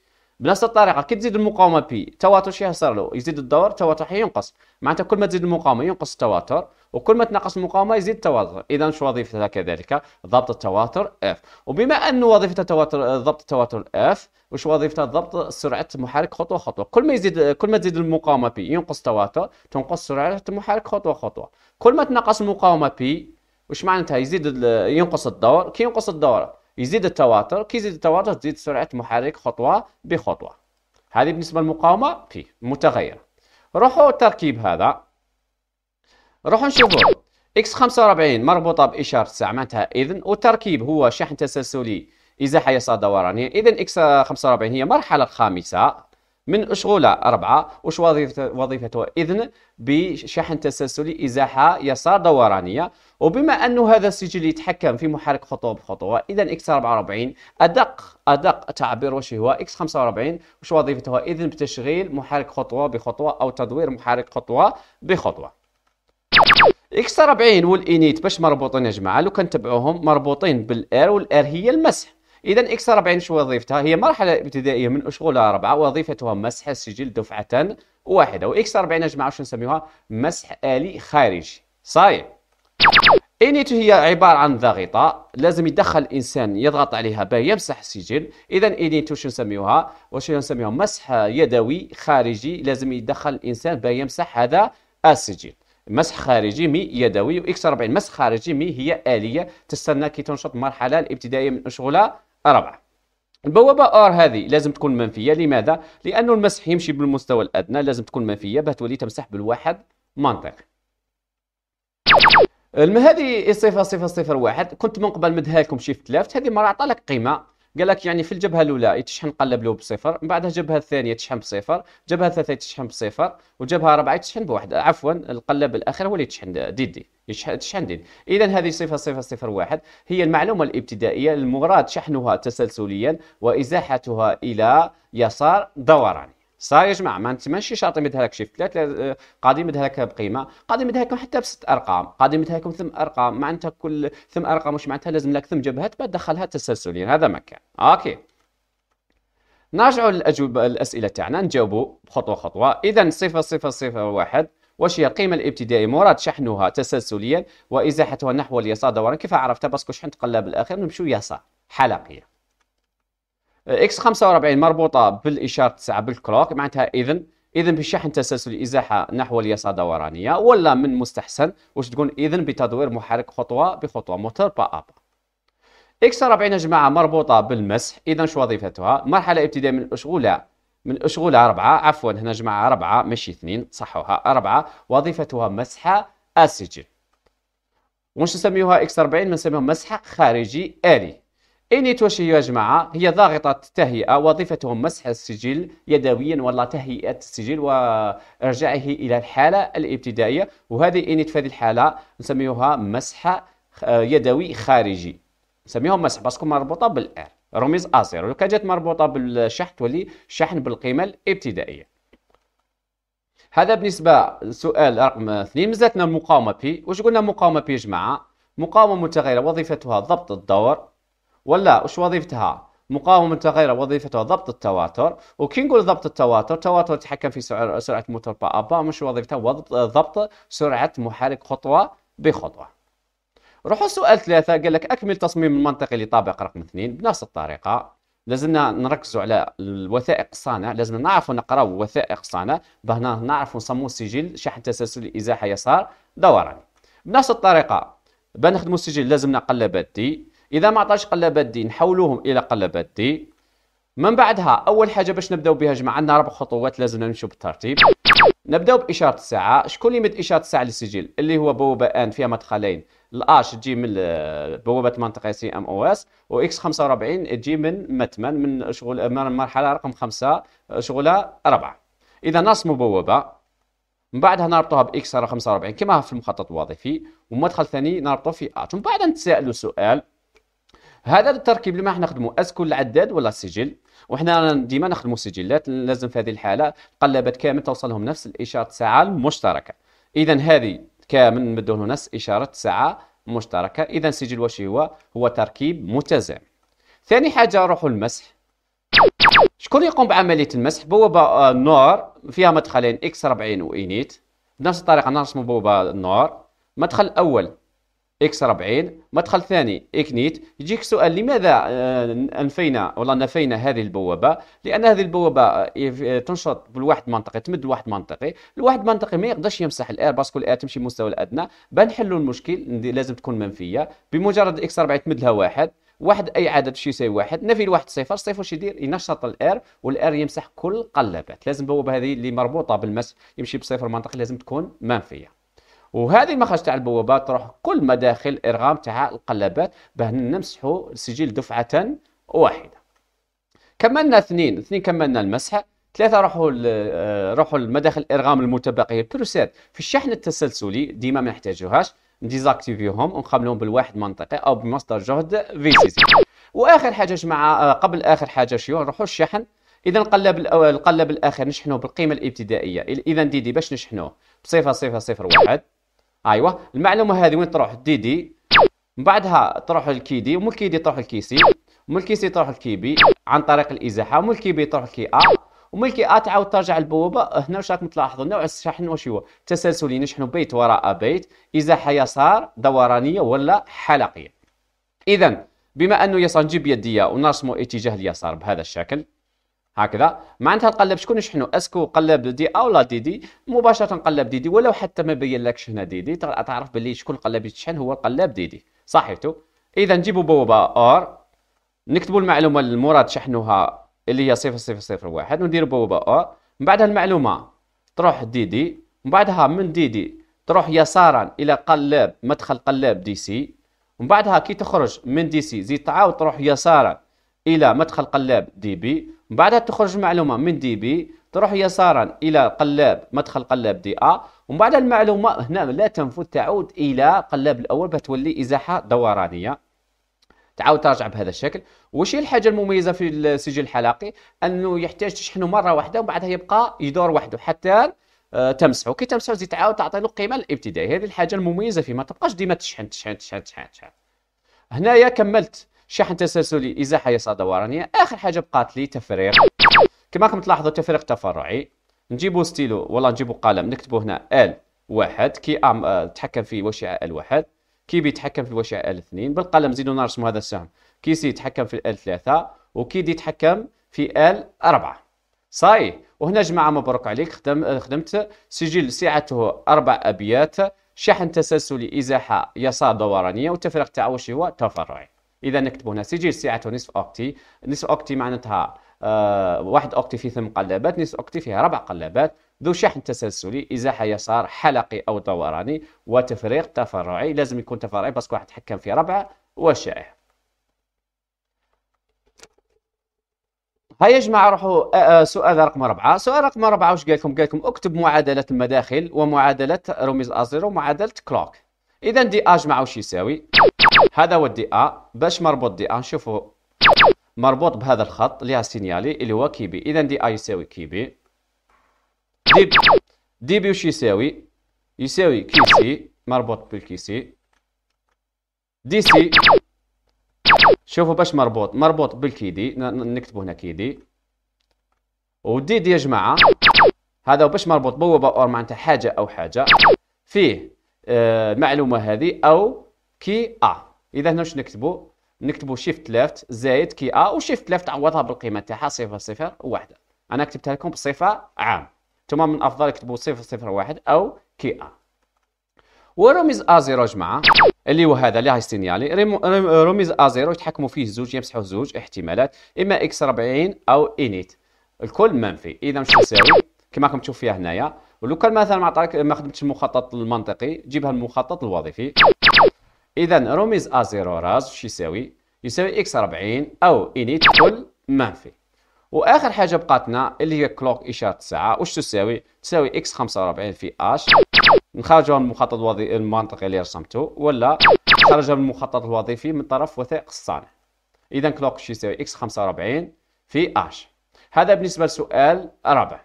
بنفس الطريقه كي تزيد المقاومه بي التواتر شي يصير له يزيد الدور التواتر حي ينقص معناتها كل ما تزيد المقاومه ينقص التواتر وكل ما تنقص المقاومه يزيد التواتر اذا شو وظيفتها كذلك ضبط التواتر اف وبما ان وظيفه التواتر آه، ضبط التواتر اف وش وظيفتها ضبط سرعه المحرك خطوه خطوه كل ما يزيد آه، كل ما تزيد المقاومه بي ينقص التواتر تنقص سرعه المحرك خطوه خطوه كل ما تنقص المقاومه بي وش معناتها يزيد ينقص الدور كي ينقص الدور يزيد التواتر كي يزيد التواتر تزيد سرعة محرك خطوة بخطوة هذه بالنسبة للمقاومة في متغيرة روحوا التركيب هذا روحوا نشوفوا اكس 45 مربوطة بإشارة الساعة معناتها إذن والتركيب هو شحن تسلسلي إزاحة يسار دورانية إذن اكس 45 هي المرحلة الخامسة من أشغولة أربعة وش وظيفة وظيفته إذن بشحن تسلسلي إزاحة يسار دورانية وبما أن هذا السجل يتحكم في محرك خطوة بخطوة إذا إكس 44 أدق أدق تعبير وش هو إكس 45 وش وظيفته إذن بتشغيل محرك خطوة بخطوة أو تدوير محرك خطوة بخطوة اكس 40 والانيت باش مربوطين يا جماعه لو كنتبعوهم مربوطين بالاير والاير هي المسح اذا اكس 40 شو وظيفتها؟ هي مرحله ابتدائيه من اشغال اربعه وظيفتها مسح السجل دفعه واحده واكس 40 يا جماعه شو نسميها؟ مسح الي خارجي صحيح انيت هي عباره عن ضغطه لازم يدخل الانسان يضغط عليها باه يمسح السجل اذا انيت شو نسميوها؟ وش نسميها؟ مسح يدوي خارجي لازم يدخل الانسان باه يمسح هذا السجل مسح خارجي مي يدوي واكس 40 مسح خارجي مي هي اليه تستنى كي تنشط المرحله الابتدائيه من اشغالها أربعة البوابة R هذه لازم تكون منفية لماذا؟ لأنه المسح يمشي بالمستوى الأدنى لازم تكون منفية باه تولي تمسح بالواحد منطقي هذه واحد كنت من قبل مدها لكم شيفت لافت هذه مرة عطالك قيمة قال لك يعني في الجبهه الاولى يتشحن قلب له بصفر من بعدها الجبهه الثانيه تشحن بصفر الجبهه الثالثه تشحن بصفر والجبهه الرابعه تشحن بواحد عفوا القلب الاخير هو اللي يتشحن ديدي يتشحن ديدي اذا هذه صفه صفه صفر واحد هي المعلومه الابتدائيه المراد شحنها تسلسليا وازاحتها الى يسار دوراني صا يا جماعه ما انت ماشي شاطي مدها لك شي فلات آه، قاضي مدها لك بقيمه قاضي مدها لكم حتى بست ارقام قاضي مدها لكم ثم ارقام معناتها كل ثم ارقام واش معناتها لازم لك ثم جبهات بعد دخلها تسلسليا هذا ما كان اوكي نرجعوا للاجوبه الاسئله تاعنا نجاوبوا خطوه خطوه اذا 0001 واش هي القيمة الابتدائية مراد شحنها تسلسليا وإزاحتها نحو اليسار دورا كيف عرفتها باسكو شحنت قلاب الأخير نمشيو يسار حلقية اكس 45 مربوطه بالاشاره 9 بالكلوك معناتها اذا اذا بشحن تسلسل ازاحه نحو اليسار دورانيه ولا من مستحسن واش تكون اذا بتدوير محرك خطوه بخطوه موتور با ابا اكس 40 يا جماعه مربوطه بالمسح اذا شو وظيفتها مرحله ابتدائيه من الاشغوله من اشغوله اربعه عفوا هنا جماعه اربعه ماشي اثنين صحوها اربعه وظيفتها مسح السجل وش نسميوها اكس 40 نسميوها مسح خارجي الي إنيتوشي يا جماعة هي ضاغطة تهيئة وظيفتهم مسح السجل يدويا ولا تهيئة السجل وإرجاعه إلى الحالة الابتدائية وهذه إنيت في هذه الحالة نسميوها مسح آه، يدوي خارجي نسميهم مسح باسكو مربوطة بالآر رميز أصير لو كانت مربوطة بالشحن تولي شحن بالقيمة الابتدائية هذا بالنسبة لسؤال رقم اثنين مزاتنا المقاومة بي واش قلنا مقاومة بي يا جماعة مقاومة متغيرة وظيفتها ضبط الدور ولا وش وظيفتها مقاومة متغيرة وظيفتها ضبط التواتر وكي نقول ضبط التواتر التواتر يتحكم في سرعة موتور بابا مش وظيفتها ضبط سرعة محرك خطوة بخطوة روحوا السؤال ثلاثة قال لك أكمل تصميم المنطقي لطابق رقم اثنين بنفس الطريقة لازمنا نركزوا على الوثائق الصانع لازم نعرفوا نقراو وثائق الصانع بهنا نعرفوا نسموه سجل شحن تسلسلي ازاحه يسار دوران بنفس الطريقه باه نخدموا السجل لازمنا نقلب دي اذا ما عطاش قلبات دي نحولوهم الى قلبات دي من بعدها اول حاجه باش نبداو بها جماعه عندنا اربع خطوات لازم نمشيو بالترتيب نبداو باشاره الساعه شكون اللي يمد اشاره الساعه للسجل اللي هو بوابه ان فيها مدخلين الاش تجي من بوابه منطقه سي ام او اس واكس 45 تجي من متمن من شغل من رقم 5 شغله 4 اذا نص بوابه من بعدها نربطوها باكس 45 كما في المخطط الوظيفي ومدخل ثاني نربطو في ات ومن بعد نتسائلوا سؤال هذا التركيب اللي ما راح نخدمه اسكو العداد ولا السجل وحنا ديما نخدموا سجلات لازم في هذه الحاله قلبات كامل توصلهم نفس الاشاره الساعه المشتركه اذا هذه كامل نمدوا نفس اشاره الساعه مشتركه اذا سجل واش هو هو تركيب متزامن ثاني حاجه نروحوا للمسح شكون يقوم بعمليه المسح بوابه النور آه، فيها مدخلين اكس 40 وانيت بنفس الطريقه نرسم بوابه النور مدخل الاول اكس 40 مدخل ثاني اكنيت يجيك سؤال لماذا آه، انفينا ولا نفينا هذه البوابه لان هذه البوابه آه، تنشط بالواحد منطقي تمد لواحد منطقي الواحد منطقي ما يقدرش يمسح الار باسكو الار تمشي المستوى الادنى بنحلوا المشكل لازم تكون منفيه بمجرد اكس 40 تمد لها واحد واحد اي عدد شي يساوي واحد نفي الواحد صفر صفر واش يدير ينشط الار والار يمسح كل قلبات لازم البوابه هذه اللي مربوطه بالمسح يمشي بصفر منطقي لازم تكون منفيه وهذه المخرج تاع البوابات تروح كل مداخل ارغام تاع القلابات باه نمسحوا السجل دفعه واحده كملنا اثنين اثنين كملنا المسح ثلاثة راحوا آه، راحوا المداخل الارغام المتبقية بروسيت في الشحن التسلسلي ديما ما نحتاجوهاش ديزاكتيفيوهم ونقابلهم بالواحد منطقي او بمصدر جهد في سي سي واخر حاجة جماعة آه، قبل اخر حاجة شيو نروحوا الشحن اذا القلب آه، القلب الاخر نشحنه بالقيمة الابتدائية اذا دي دي باش نشحنوه بصفر صفر صفر واحد ايوا المعلومه هذه وين تروح دي دي من بعدها تروح الكيدي ومن الكيدي تروح الكيسي ومن الكيسي تروح الكيبي عن طريق الازاحه ومن الكيبي تروح الكي ا ومن الكي ا تعاود ترجع البوابه هنا واش راكم تلاحظوا نوع الشحن واش هو تسلسلي نشحن بيت وراء بيت ازاحه يسار دورانيه ولا حلقيه اذا بما انه يسار نجيب يديه ونرسم اتجاه اليسار بهذا الشكل هكذا معناتها نقلب شكون يشحنوا اسكو قلب دي او لا دي دي مباشره نقلب دي دي ولو حتى ما بين لكش هنا دي دي تعرف باللي شكون القلاب يتشحن هو القلاب دي دي صحيتو اذا نجيبو بوابه اور نكتبوا المعلومه اللي مراد شحنوها اللي هي 0001 وندير بوابه اور من بعد المعلومه تروح دي دي من بعدها من دي دي تروح يسارا الى قلاب مدخل قلاب دي سي ومن بعدها كي تخرج من دي سي زيد تعاود تروح يسارا الى مدخل قلاب دي بي بعدها تخرج المعلومه من دي بي تروح يسارا الى قلاب مدخل قلاب دي ا ومن بعد المعلومه هنا لا تنفذ تعود الى قلاب الاول باش تولي ازاحه دورانيه تعاود ترجع بهذا الشكل وش هي الحاجه المميزه في السجل الحلقي انه يحتاج تشحنه مره واحده بعدها يبقى يدور وحده حتى آه، تمسحه كي تمسحه زيد تعاود تعطي له القيمه الابتدائيه هذه الحاجه المميزه فيه ما تبقاش ديما تشحن تشحن تشحن تشحن, تشحن. هنايا كملت شحن تسلسلي ازاحه يسار دورانيه اخر حاجه بقات لي تفريغ كما راكم تلاحظوا تفريغ تفرعي نجيبو ستيلو ولا نجيبو قلم نكتبو هنا ال واحد كي ام آه، تحكم في وشعه ال واحد كي بي تحكم في وشع ال اثنين بالقلم نزيدو نرسمو هذا السهم كي سي يتحكم في ال ثلاثه وكي دي يتحكم في ال اربعه صاي وهنا جماعه مبروك عليك خدم خدمت سجل سعته اربع ابيات شحن تسلسلي ازاحه يسار دورانيه والتفريغ تاعو هو تفرعي اذا نكتبوا هنا سجل سعته نصف اوكتي نصف اوكتي معناتها آه واحد اوكتي فيه ثم قلابات نصف اوكتي فيها ربع قلابات ذو شحن تسلسلي ازاحه يسار حلقي او دوراني وتفريق تفرعي لازم يكون تفرعي باسكو واحد يتحكم في ربعه وشائع هيا يا جماعه روحوا آه، آه، سؤال رقم أربعة سؤال رقم أربعة واش قال لكم قال لكم اكتب معادله المداخل ومعادله رميز الازر ومعادله كلوك اذا دي اجمع آه، واش يساوي هذا هو الدي ا باش مربوط دي ا شوفوا مربوط بهذا الخط اللي ها سينيالي اللي هو كي بي اذا دي ا يساوي كي بي دي بي دي بي وش يساوي يساوي كي سي مربوط بالكي سي دي سي شوفوا باش مربوط مربوط بالكي دي نكتبو هنا كي دي ودي دي يا جماعه هذا باش مربوط بوابه اور معناتها حاجه او حاجه فيه المعلومه آه هذه او كي ا آه. اذا هنا واش نكتبوا نكتبوا شيفت ليفت زائد كي ا وشيفت ليفت عوضها بالقيمه تاعها صفر صفر واحدة انا كتبتها لكم بصفه عام نتوما من الافضل تكتبوا صفر صفر واحد او كي ا وروميز ا زيرو جماعه اللي هو هذا اللي هاي سينيالي رمز ا زيرو يتحكموا فيه زوج يمسحوا زوج احتمالات اما اكس 40 او انيت الكل منفي اذا واش نساوي كما راكم تشوف فيها هنايا ولو كان مثلا ما عطاك ما خدمتش المخطط المنطقي جيبها المخطط الوظيفي إذا رمز زيرو راس شو يساوي؟ يساوي إكس 40 أو إنيت كل منفي وآخر حاجة بقاتنا اللي هي كلوك إشارة الساعة وش تساوي؟ تساوي إكس 45 في أش نخرجها من المخطط الوظيفي المنطقي اللي رسمته ولا نخرجها من المخطط الوظيفي من طرف وثائق الصانع إذا كلوك شو يساوي؟ إكس 45 في أش هذا بالنسبة لسؤال رابع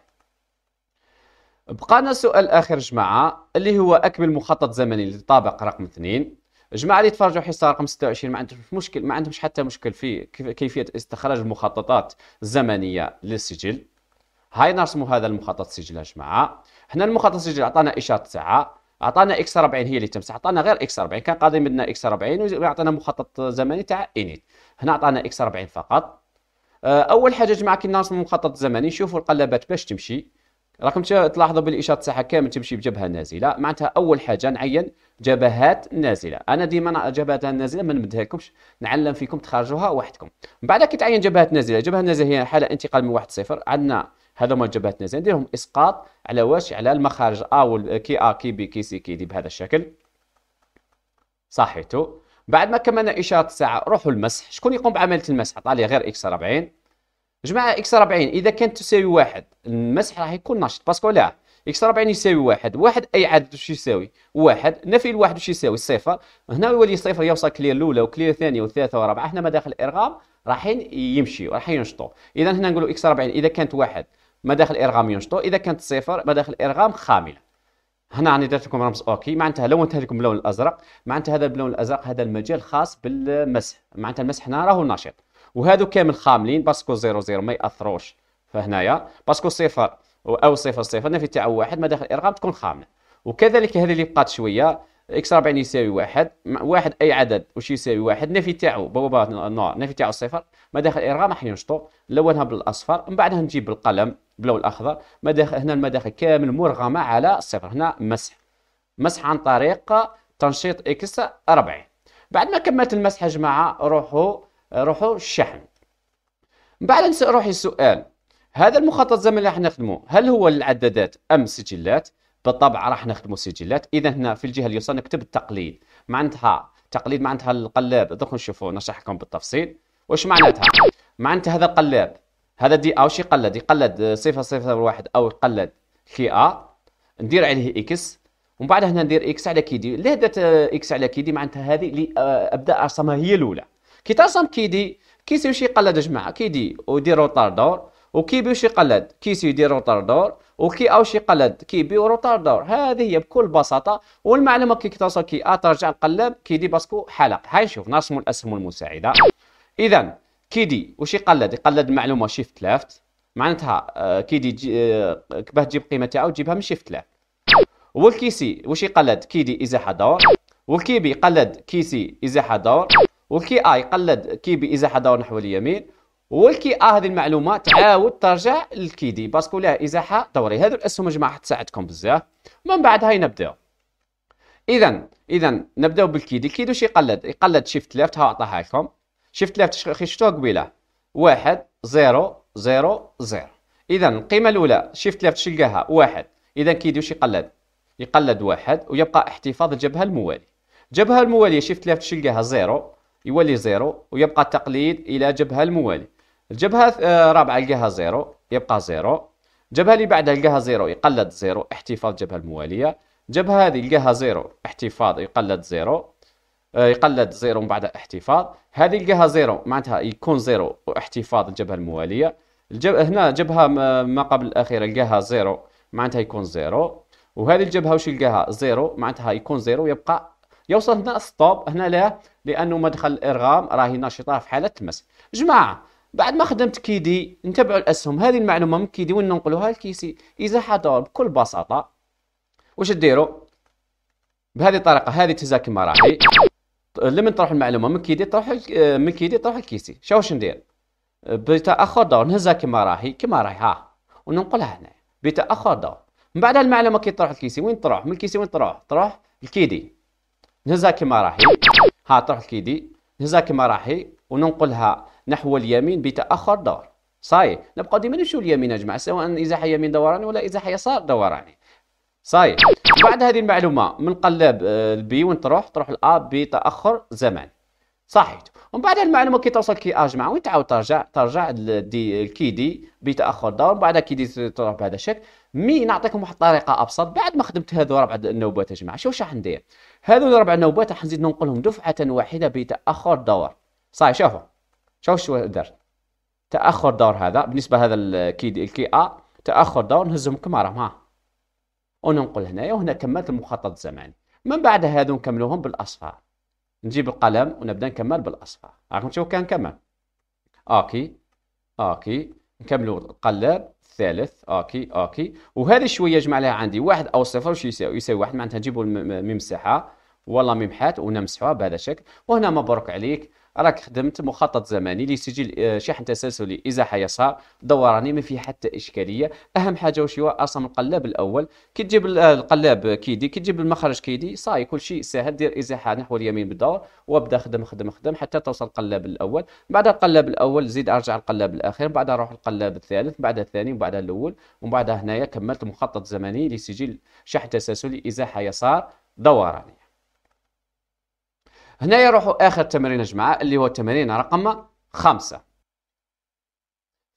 بقى لنا سؤال اخر جماعه اللي هو اكمل مخطط زمني للطابق رقم 2 الجماعه اللي تفرجوا حصه رقم 26 ما عندهمش مشكل ما عندهمش حتى مشكل في كيفيه استخراج المخططات الزمنيه للسجل هاي نرسموا هذا المخطط السجل يا جماعه هنا المخطط السجل اعطانا اشاره ساعه اعطانا اكس 40 هي اللي تمسح اعطانا غير اكس 40 كان قادم بدنا اكس 40 وعطانا مخطط زمني تاع انيت هنا اعطانا اكس 40 فقط آه، اول حاجه يا جماعه كي نرسموا المخطط الزمني شوفوا القلبات باش تمشي رقم تلاحظوا بالاشاره تاعها كامل تمشي بجبهه نازله معناتها اول حاجه نعين جبهات نازله انا ديما جبهات نازله ما نمدها لكمش نعلم فيكم تخرجوها وحدكم من بعد كي تعين جبهات نازله جبهه نازله هي حاله انتقال من واحد صفر عندنا هذوما الجبهات نازله نديرهم اسقاط على واش على المخارج ا كي ا كي بي كي سي كي دي بهذا الشكل صحيتو بعد ما كملنا اشاره الساعه روحوا المسح شكون يقوم بعمليه المسح طالع غير اكس 40 جماعه اكس 40 اذا كانت تساوي واحد المسح راح يكون ناشط باسكو لا اكس 40 يساوي واحد واحد اي عدد واش يساوي واحد نفي الواحد واش يساوي صفر هنا يولي صفر يوصل كلير الاولى وكلير الثانيه والثالثه والرابعه حنا ما داخل الارغام رايحين يمشي رايحين ينشطوا اذا هنا نقولوا اكس 40 اذا كانت واحد ما داخل الارغام ينشطوا اذا كانت صفر ما داخل الارغام خامله هنا راني درت لكم رمز اوكي معناتها لونتها لكم باللون الازرق معناتها هذا باللون الازرق هذا المجال خاص بالمسح معناتها المسح هنا راهو نشط وهادو كامل خاملين باسكو زيرو زيرو ما ياثروش فهنايا باسكو صفر او صفر صفر نفي تاع واحد ما داخل الارقام تكون خامله وكذلك هذه اللي بقات شويه اكس 40 يساوي واحد واحد اي عدد واش يساوي واحد نفي تاعو بابا نار نفي تاعو صفر مداخل الارقام راح ينشطوا لونها بالاصفر من بعدها نجيب بالقلم بلون الاخضر داخل هنا المداخل كامل مرغمه على صفر هنا مسح مسح عن طريق تنشيط اكس 40 بعد ما كملت المسح يا جماعه روحوا روحوا الشحن بعد نروح السؤال هذا المخطط الزمني اللي راح نخدمه هل هو للعدادات ام سجلات بالطبع راح نخدموا سجلات اذا هنا في الجهه اليسرى نكتب التقليد معناتها تقليد معناتها القلاب دوك نشوفوا نشرح لكم بالتفصيل واش معناتها معناتها هذا القلاب هذا دي او شي قلد يقلد صفر صفر واحد او يقلد كي ا ندير عليه اكس ومن بعد هنا ندير اكس على كي دي دات اكس على كي دي معناتها هذه اللي آه، ابدا ارسمها هي الاولى كي تصم كيدي كيسي شي يقلد جماعه كيدي ويدير روطار دور وكي قلد يقلد كيسي يدير روطار دور وكي شي يقلد كي بي روتار دور هذه هي بكل بساطه والمعلومه كي توصل كي ا ترجع القلب كيدي باسكو حلق هاي نشوف نرسمو الاسهم المساعده اذا كيدي واش يقلد يقلد المعلومة شيفت ليفت معناتها آه، كيدي باه تجيب قيمة تاعو تجيبها من شيفت ليفت والكيسي واش يقلد كيدي ازاحه دور والكيبي يقلد كيسي ازاحه دور والكي اي قلد كي بي اذا دور نحو اليمين والكي ا هذه المعلومه تعاود ترجع للكي دي باسكو لها ازاحه دوري هذو الاسهم يا جماعه تساعدكم بزاف من بعد هاي نبداو اذا اذا نبداو بالكي دي دو واش يقلد يقلد شيفت ليفت ها عطاها لكم شيفت ليفت كي شفتوها قبيله واحد زيرو زيرو زيرو اذا القيمه الاولى شيفت ليفت شلقاها واحد اذا كي دي واش يقلد يقلد واحد ويبقى احتفاظ الجبهه الموالي الجبهه المواليه شيفت ليفت شلقاها زيرو يولي زيرو ويبقى التقليد إلى جبهة الموالي الجبهة الرابعة آه، لقاها زيرو يبقى زيرو الجبهة اللي بعدها لقاها زيرو يقلد زيرو احتفاظ الجبهة الموالية الجبهة هذه لقاها زيرو احتفاظ يقلد زيرو آه، يقلد زيرو من بعد احتفاظ هذه لقاها زيرو معناتها يكون زيرو واحتفاظ الجبهة الموالية الجب... هنا جبهة ما قبل الأخيرة لقاها زيرو معناتها يكون زيرو وهذه الجبهة وش يلقاها زيرو معناتها يكون زيرو يبقى يوصل هنا ستوب هنا لا لانه مدخل الارغام راهي نشطه في حاله المس جماعه بعد ما خدمت كيدي نتبعوا الاسهم هذه المعلومه من كيدي وننقلوها لكيسي اذا حضر بكل بساطه واش ديروا بهذه الطريقه هذه تهزها كما راهي لما تروح المعلومه من كيدي تروح من كيدي تروح لكيسي شو واش ندير بتاخر دور نهزها كما راهي كما راهي ها وننقلها هنا بتاخر دور من بعد المعلومه كي تروح لكيسي وين تروح من الكيسي وين تروح تروح لكيدي نهزها كما راهي ها تروح الكيدي نهزها كما راهي وننقلها نحو اليمين بتاخر دور صاي نبقى ديما نمشيو اليمين يا جماعه سواء ازاحه يمين دوراني ولا ازاحه يسار دوراني صاي بعد هذه المعلومه من قلب آه، البي وين تروح تروح الاب بتاخر زمان صحيح ومن بعد المعلومه كي توصل كي اجمع وين تعاود ترجع ترجع دي الكيدي بتاخر دور بعد كيدي تروح بهذا الشكل مي نعطيكم واحد الطريقه ابسط بعد ما خدمت هذو ربع النوبات يا جماعه شو واش راح ندير هذو ربع النوبات راح نزيد ننقلهم دفعه واحده بتاخر دور صاي شوفوا شوف شو درت تاخر دور هذا بالنسبه هذا الكي الكي ا تاخر دور نهزهم كما راهم ها وننقل هنايا وهنا كملت المخطط الزمني من بعد هذو نكملوهم بالاصفار نجيب القلم ونبدا نكمل بالاصفر راكم تشوفوا كان كمل اوكي اوكي نكملوا القلاب الثالث اوكي اوكي وهذه شويه جمع لها عندي واحد او صفر وش يساوي يساوي واحد معناتها نجيبوا الممسحه والله ممحات ميم ونمسحوها بهذا الشكل وهنا مبروك عليك راك خدمت مخطط زمني لسجل آه، شحن تسلسلي ازاحه يسار دوراني ما فيه حتى اشكاليه اهم حاجه واش هو ارسم القلاب الاول كي تجيب آه، القلاب كيدي كي تجيب المخرج كيدي صاي كل شيء ساهل دير ازاحه نحو اليمين بالدور وابدا خدم خدم خدم حتى توصل القلاب الاول بعد القلاب الاول زيد ارجع القلاب الاخير بعد روح القلاب الثالث بعد الثاني وبعد الاول ومن بعد هنايا كملت مخطط زمني لسجل شحن تسلسلي ازاحه يسار دوراني هنا يروحوا اخر تمرين يا جماعه اللي هو التمرين رقم خمسة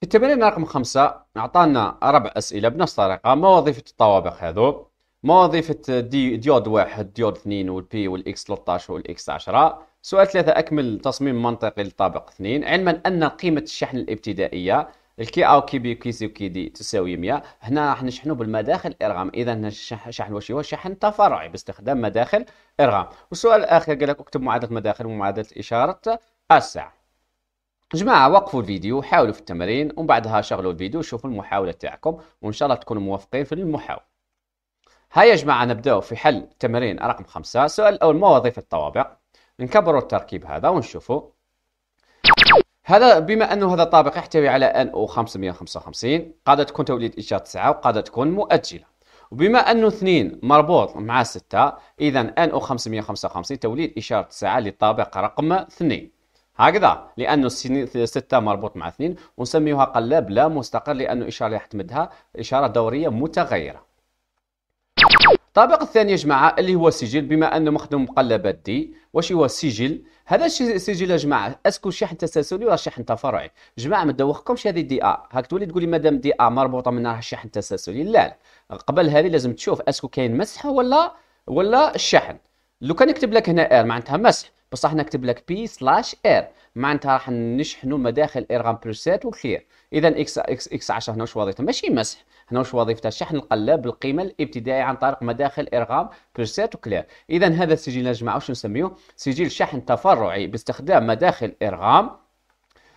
في التمرين رقم خمسة اعطانا ربع اسئله بنفس الطريقه ما وظيفه الطوابق هذو ما وظيفه دي ديود واحد ديود اثنين والبي والاكس 13 والاكس 10 سؤال ثلاثة اكمل تصميم منطقي للطابق اثنين علما ان قيمه الشحن الابتدائيه الكي او كي بي سي كي دي تساوي 100 هنا راح نشحنوا بالمداخل ارغام اذا هنا الشحن واش هو شحن تفرعي باستخدام مداخل ارغام والسؤال الاخير قال لك اكتب معادله مداخل ومعادله اشاره الساعه جماعة وقفوا الفيديو حاولوا في التمرين ومن بعدها شغلوا الفيديو شوفوا المحاولة تاعكم وإن شاء الله تكونوا موفقين في المحاولة هيا يا جماعة نبداو في حل تمرين رقم خمسة السؤال الأول ما وظيفة الطوابق نكبروا التركيب هذا ونشوفوا هذا بما انه هذا الطابق يحتوي على ان او 555 قاعده تكون توليد اشاره 9 وقاعده تكون مؤجله وبما انه 2 مربوط مع 6 اذا ان او 555 توليد اشاره 9 للطابق رقم 2 هكذا لانه 6 مربوط مع 2 ونسميها قلاب لا مستقر لانه اشاره اللي تمدها اشاره دوريه متغيره الطابق الثاني يا جماعه اللي هو السجل بما انه مخدوم مقلبات دي واش هو السجل هذا السجل يا جماعه اسكو شحن تسلسلي ولا شحن تفرعي جماعه ما تدوخكمش هذه دي ا هاك تولي تقولي مادام دي ا مربوطه منها شحن تسلسلي لا لا قبل هذه لازم تشوف اسكو كاين مسح ولا ولا الشحن لو كان يكتب لك هنا ار معناتها مسح بصح نكتب لك بي سلاش ار معناتها راح نشحنوا مداخل ارغام بلوسات وكثير اذا اكس اكس اكس 10 هنا واش وظيفتها ماشي مسح هنا واش وظيفتها شحن القلاب بالقيمه الابتدائي عن طريق مداخل ارغام بلوسات وكلير اذا هذا السجل يا جماعه واش نسميه سجل شحن تفرعي باستخدام مداخل ارغام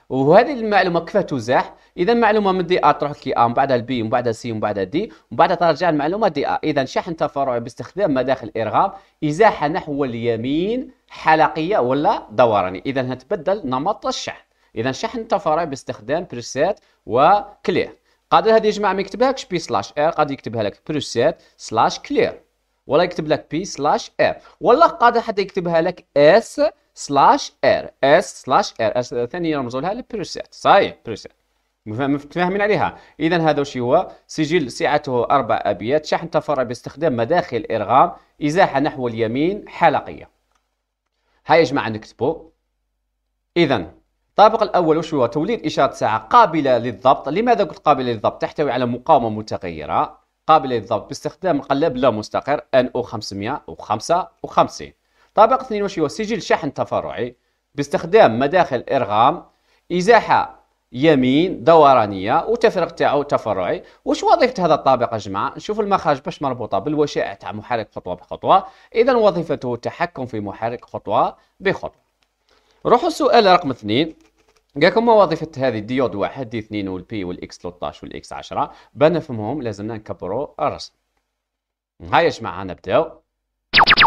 وهذه المعلومه كيف تزاح اذا معلومه من دي ا تروح لي ا ومن بعدها البي ومن بعدها سي ومن بعدها دي ومن بعدها ترجع المعلومه دي ا اذا شحن تفرعي باستخدام مداخل الارغام ازاحه نحو اليمين حلقيه ولا دوراني اذا هتبدل نمط الشحن اذا شحن تفرعي باستخدام بريسيت وكلير قادر هذه يجمع ما يكتبهاكش بي سلاش ار قادر يكتبها لك بريسيت سلاش كلير ولا يكتب لك بي سلاش ار ولا قادر حتى يكتبها لك اس سلاش ار اس سلاش ار اس ثاني رمز لها البريسيت صحيح بريسيت متفاهمين عليها اذا هذا وش هو سجل سعته اربع ابيات شحن تفرع باستخدام مداخل ارغام ازاحه نحو اليمين حلقيه هاي يا جماعه اذا الطابق الاول وش هو توليد اشاره ساعه قابله للضبط لماذا قلت قابله للضبط تحتوي على مقاومه متغيره قابله للضبط باستخدام قلب لا مستقر NO 555 طابق 22 سجل شحن تفرعي باستخدام مداخل إرغام إزاحة يمين دورانية وتفرق تاعو تفرعي واش وظيفة هذا الطابق يا جماعة نشوف المخارج باش مربوطة بالوشائع تاع محرك خطوة بخطوة إذا وظيفته التحكم في محرك خطوة بخطوة روحوا السؤال رقم اثنين قالكم ما وظيفة هذه الديود واحد دي اثنين والبي والاكس 13 والاكس 10 بنفهمهم نفهمهم لازمنا نكبروا الرسم هيا يا جماعة نبداو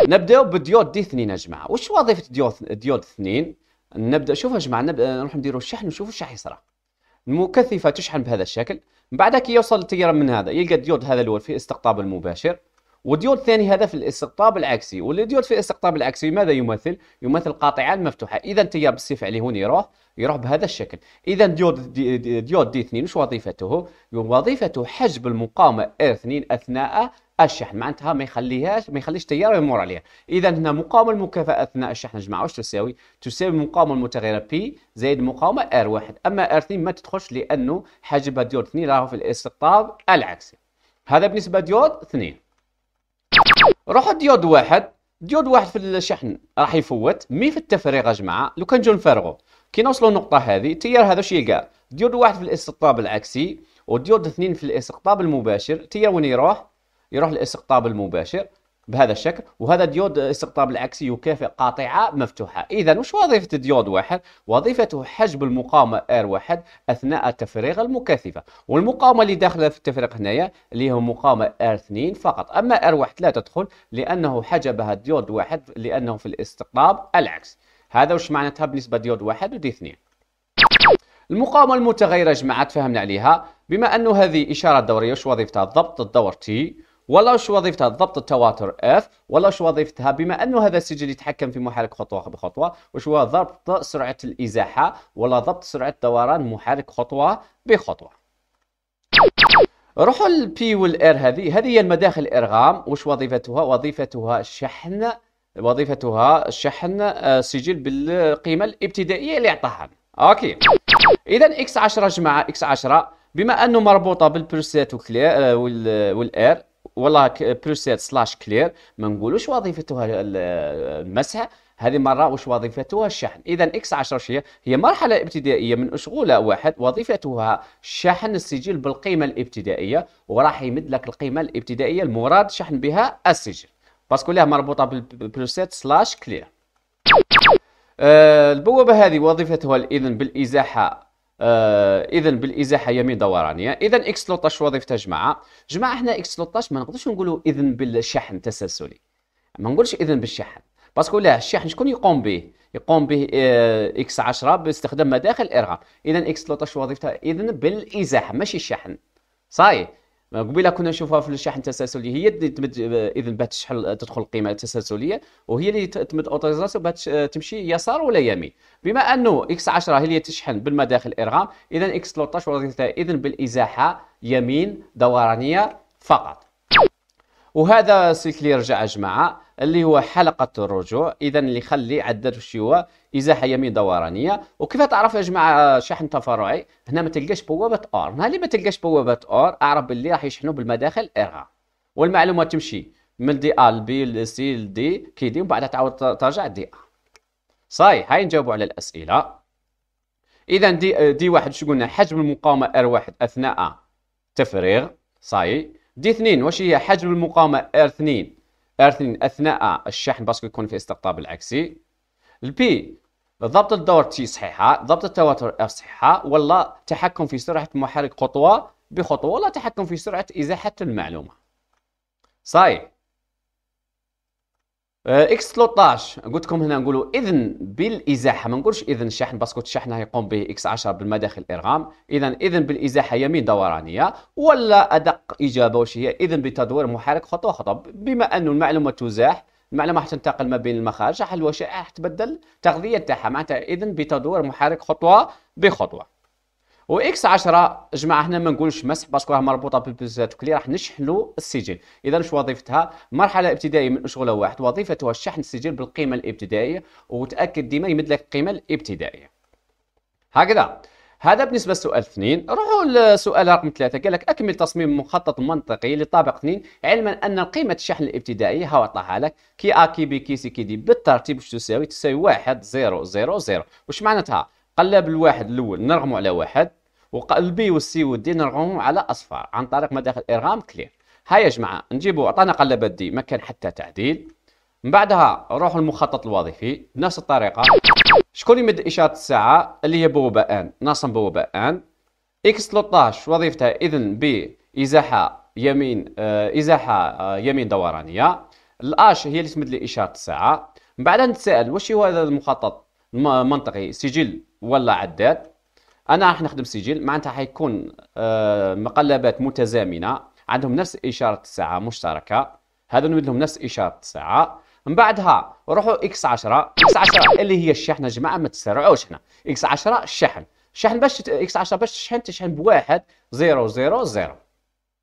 نبداو بديود دي اثنين يا جماعه وش وظيفه ديود ديود اثنين نبدا شوفوا يا جماعه نبدا نروح نديروا الشحن ونشوفوا شحن يصرى المكثفه تشحن بهذا الشكل من بعد كي يوصل التيار من هذا يلقى الديود هذا الاول في استقطاب المباشر والديود الثاني هذا في الاستقطاب العكسي والديود في الاستقطاب العكسي ماذا يمثل يمثل القاطعه مفتوحه اذا التيار بالسيف عليه هون يروح يروح بهذا الشكل اذا ديود ديود دي 2 وش وظيفته وظيفته حجب المقاومه ار 2 اثناء الشحن معناتها ما يخليهاش ما يخليش تيار يمر عليها اذا هنا مقاومه المكافاه اثناء الشحن يا جماعه واش تساوي تساوي المقاومه المتغيره بي زائد مقاومه ار واحد اما ار 2 ما تدخلش لانه حجم ديود 2 راهو في الاستقطاب العكسي هذا بالنسبه ديود 2 روحوا ديود واحد ديود واحد في الشحن راح يفوت مي في التفريغ يا جماعه لو كان جو نفرغوا كي نوصلوا النقطه هذه التيار هذا شي يلقى ديود واحد في الاستقطاب العكسي وديود اثنين في الاستقطاب المباشر التيار وين يروح يروح للاستقطاب المباشر بهذا الشكل وهذا ديود استقطاب العكسي يكافئ قاطعة مفتوحة إذا وش وظيفة ديود واحد؟ وظيفته حجب المقاومة R1 أثناء التفريغ المكثفة والمقاومة اللي داخلة في التفريغ هنايا اللي هو مقاومة R2 فقط أما R1 لا تدخل لأنه حجبها ديود واحد لأنه في الاستقطاب العكسي هذا وش معناتها بالنسبة ديود واحد ودي اثنين المقاومة المتغيرة جماعة تفهمنا عليها بما أنه هذه إشارة دورية وش وظيفتها؟ ضبط الدور T ولا وش وظيفتها ضبط التواتر اف ولا وش وظيفتها بما انه هذا السجل يتحكم في محرك خطوه بخطوه وش هو ضبط سرعه الازاحه ولا ضبط سرعه دوران محرك خطوه بخطوه روحوا البي والار هذه هذه هي المداخل الارغام وش وظيفتها وظيفتها شحن وظيفتها شحن آه، سجل بالقيمه الابتدائيه اللي اعطاها اوكي اذا اكس 10 جماعه اكس 10 بما انه مربوطه بالبروسيت والار والله بروسيت سلاش كلير ما نقولوش وظيفتها المسح هذه مرة وش وظيفتها الشحن إذا إكس 10 شيء هي مرحلة ابتدائية من أشغولة واحد وظيفتها شحن السجل بالقيمة الابتدائية وراح يمد لك القيمة الابتدائية المراد شحن بها السجل باسكو كلها مربوطة بالبروسيت سلاش كلير البوابة هذه وظيفتها الإذن بالإزاحة آه اذا بالازاحه يمين دورانيه اذا اكس 13 وظيفته جماعه جماعه هنا اكس 13 ما نقدرش نقولوا اذا بالشحن تسلسلي ما نقولش اذا بالشحن باسكو لا الشحن شكون يقوم به يقوم به آه، اكس 10 باستخدام مداخل الارهام اذا اكس 13 وظيفته اذا بالازاحه ماشي الشحن صاي قبيله كنا نشوفها في الشحن التسلسلي هي اللي تمد اذا باه تشحن تدخل القيمه التسلسليه وهي اللي تمد اوتوريزاسيون باش آه، تمشي يسار ولا يمين بما انه اكس 10 هي اللي تشحن بالمداخل الارغام اذا اكس 13 اذا بالازاحه يمين دورانيه فقط وهذا السلك اللي رجع يا جماعه اللي هو حلقه الرجوع اذا اللي يخلي شو هو ازاحه يمين دورانيه وكيف تعرف يا جماعه شحن تفرعي هنا ما تلقاش بوابه ار هنا اللي ما تلقاش بوابه ار اعرف باللي راح يشحنوا بالمداخل ارها والمعلومه تمشي من دي ا لبي لسي لدي كي دي ومن تعاود ترجع دي ا صاي هاي نجاوبوا على الاسئله اذا دي دي واحد شو قلنا حجم المقاومه ار واحد اثناء تفريغ صاي دي اثنين واش هي حجم المقاومه ار اثنين ار اثنين اثناء الشحن باسكو يكون في استقطاب العكسي البي ضبط الدور تي صحيحة ضبط التواتر صحيحة ولا تحكم في سرعة محرك خطوة بخطوة ولا تحكم في سرعة إزاحة المعلومة صحيح آه، اكس 13 قلت لكم هنا نقولوا اذن بالازاحه ما نقولش اذن الشحن باسكو الشحن يقوم به اكس 10 بالمداخل الارغام اذا اذن بالازاحه يمين دورانيه ولا ادق اجابه واش هي اذن بتدوير محرك خطوه خطوه بما انه المعلومه تزاح ما راح تنتقل ما بين المخارج راح الوشائع راح تبدل تغذيه تاعها معناتها اذا بتدور محرك خطوه بخطوه واكس 10 جماعه هنا ما نقولش مسح باسكو راه مربوطه بالبزات كلي راح نشحنوا السجل اذا شو وظيفتها مرحله ابتدائيه من شغله واحد وظيفتها شحن السجل بالقيمه الابتدائيه وتاكد ديما يمد لك القيمه الابتدائيه هكذا هذا بالنسبه لسؤال اثنين روحوا لسؤال رقم ثلاثه قال لك اكمل تصميم مخطط منطقي لطابق اثنين علما ان قيمه الشحن الابتدائي ها وضحها لك كي ا كي بي كي سي كي دي بالترتيب واش تساوي تساوي واحد زيرو زيرو زيرو واش معناتها قلب الواحد الاول نرغمو على واحد والبي والسي والدي نرغمو على اصفار عن طريق مداخل ارغام كلير ها يا جماعه نجيبو عطانا قلبات دي ما كان حتى تعديل من بعدها روحوا للمخطط الوظيفي بنفس الطريقه شكون يمد إشارة الساعة اللي هي بوباءان ناصم ان إكس 13 وظيفتها إذن بإزاحة يمين إزاحة يمين آه، آه، دورانية الأش هي اللي تمد لي إشارة الساعة من بعد نتساءل واش هو هذا المخطط منطقي سجل ولا عداد أنا راح نخدم سجل معناتها حيكون آه، مقلبات متزامنة عندهم نفس إشارة الساعة مشتركة هذا نمد لهم نفس إشارة الساعة من بعدها روحوا اكس 10 اكس 10 اللي هي الشحنه يا جماعه ما تسرعوش هنا اكس 10 الشحن الشحن باش اكس 10 باش تشحن تشحن بواحد 0 زيرو زيرو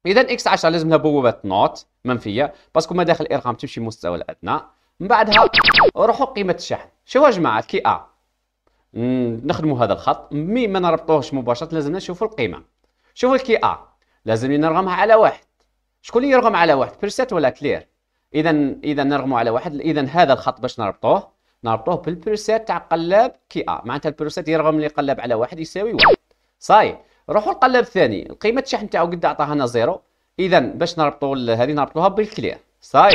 اذا اكس 10 لازم لها بوابه نوت منفيه باسكو ما داخل الارقام تمشي المستوى الادنى من بعدها روحوا قيمه الشحن شوفوا يا جماعه كي ا نخدموا هذا الخط مي ما نربطوهش مباشره لازمنا نشوفوا القيمه شوفوا الكي ا لازم نرغمها على واحد شكون اللي يرغم على واحد بريسيت ولا كلير اذا اذا نرغموا على واحد اذا هذا الخط باش نربطوه نربطوه بالبروسيت تاع قلاب كي ا معناتها البروسيت يرغم اللي قلاب على واحد يساوي واحد صاي روحوا للقلاب الثاني القيمه الشحن تاعو قد عطاها لنا زيرو اذا باش نربطوا هذه نربطوها بالكلير صاي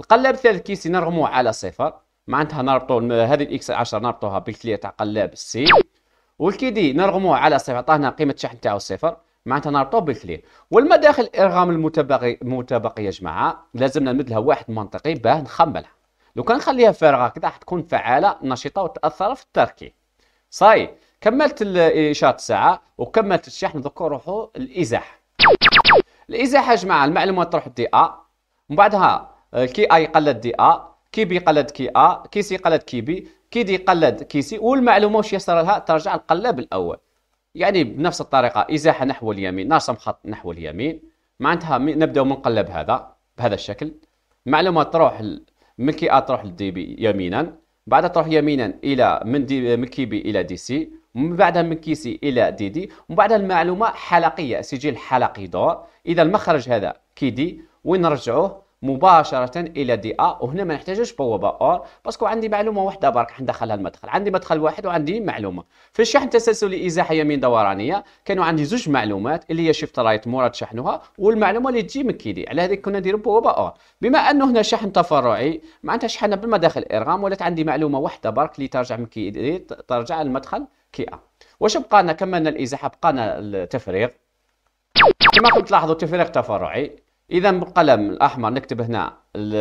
القلاب الثالث كيسي نرغمو على صفر معناتها نربطوا هذه الاكس 10 نربطوها بالكلير تاع قلاب سي والكي دي نرغمو على صفر عطانا قيمه الشحن تاعو صفر معناتها نربطوه بالكلين والمداخل الارغام المتبقي المتبقيه يا جماعه لازمنا نمد لها واحد منطقي باه نخملها لو كان نخليها فارغه كذا راح تكون فعاله نشطه وتاثر في التركيب صاي كملت الإشارة الساعه وكملت الشحن دوكا روحو الازاحه الازاحه يا جماعه المعلومات تروح دي ا من بعدها آه، كي اي قلد دي ا كي بي قلد كي ا كي سي قلد كي بي كي دي قلد كي سي والمعلومه واش يصير لها ترجع القلب الاول يعني بنفس الطريقة إزاحة نحو اليمين نرسم خط نحو اليمين معناتها نبدأ منقلب هذا بهذا الشكل معلومة تروح من كي أ تروح لدي بي يمينا بعدها تروح يمينا إلى من دي من كي بي إلى دي سي ومن بعدها من كي سي إلى دي دي ومن بعدها المعلومة حلقية سجل حلقي دور إذا المخرج هذا كي دي وين نرجعوه مباشره الى دي ا وهنا ما نحتاجوش بوابه اور باسكو عندي معلومه واحده برك حندخلها المدخل عندي مدخل واحد وعندي معلومه في الشحن التسلسلي ازاحه يمين دورانيه كانوا عندي زوج معلومات اللي هي شيفت رايت مورا شحنها والمعلومه اللي تجي من كيدي على هذيك كنا نديرو بوابه اور بما انه هنا شحن تفرعي معناتها شحنا بالمداخل ارغام ولات عندي معلومه واحده برك اللي ترجع من كيدي ترجع للمدخل كي ا واش بقانا كملنا الازاحه بقانا التفريغ كما كنت تلاحظوا التفريغ تفرعي اذا بالقلم الاحمر نكتب هنا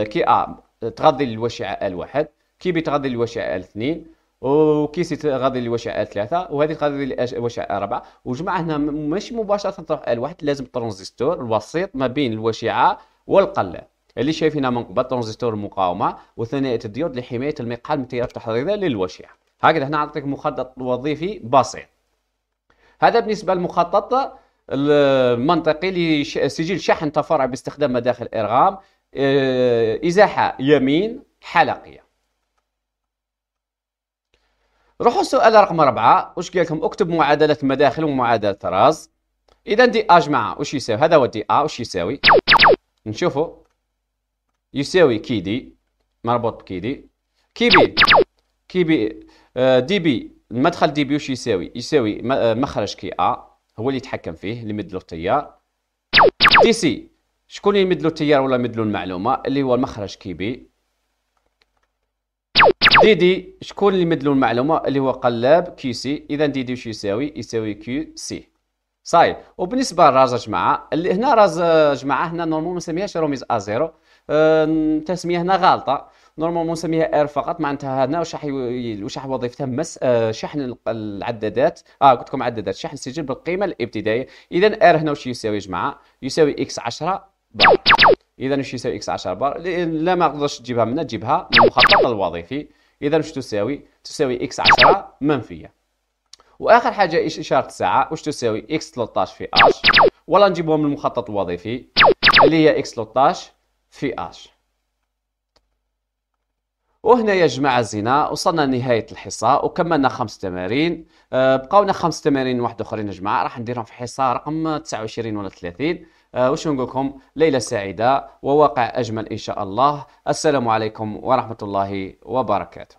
كي ا تغذي الوشعه 1 كي بي تغذي الوشعه 2 وكي سي تغذي الوشعه ثلاثة وهذه تغذي الوشعه أربعة وجمع هنا ماشي مباشرة تروح ال1 لازم ترانزستور الوسيط ما بين الوشعة والقلة اللي شايفينها من قبل ترانزستور المقاومة وثنائية الديود لحماية المقحل من تيار تحريضه للوشعة هكذا هنا نعطيك مخطط وظيفي بسيط هذا بالنسبة للمخطط المنطقي لسجل شحن تفرع باستخدام مداخل إرغام آه، إزاحة يمين حلقية روحوا السؤال رقم أربعة واش قال لكم اكتب معادلة مداخل ومعادلة طراز إذا دي أج آه، مع واش يساوي هذا هو دي أ آه، واش يساوي نشوفوا يساوي كي دي مربوط بكي دي كي بي كي بي دي بي المدخل دي بي واش يساوي يساوي مخرج كي أ هو اللي يتحكم فيه اللي يمد له التيار دي سي شكون اللي يمد له التيار ولا يمد له المعلومه اللي هو المخرج كي بي دي دي شكون اللي يمد له المعلومه اللي هو قلاب كيو سي اذا دي دي واش يساوي يساوي كيو سي صاي وبالنسبه لراز جماعه اللي هنا راز جماعه هنا نورمال ما نسميهاش روميز ا زيرو أه تسميه هنا غالطه نورمالمون نسميها ار فقط معناتها هنا واش راح واش راح وظيفتها مس آه شحن العدادات اه قلت لكم عدادات شحن السجل بالقيمه الابتدائيه اذا ار هنا واش يساوي يا جماعه يساوي اكس 10 بار اذا واش يساوي اكس 10 بار لا ما قدرتش تجيبها منها تجيبها من المخطط الوظيفي اذا واش تساوي تساوي اكس 10 منفيه واخر حاجه اشاره الساعه واش تساوي اكس 13 في اش ولا نجيبوها من المخطط الوظيفي اللي هي اكس 13 في اش وهنا يا جماعه زينه وصلنا لنهايه الحصه وكملنا خمس تمارين آه، بقاونا خمس تمارين واحد اخرين يا جماعه راح نديرهم في حصه رقم 29 ولا 30 آه، واش نقول لكم ليله سعيده وواقع اجمل ان شاء الله السلام عليكم ورحمه الله وبركاته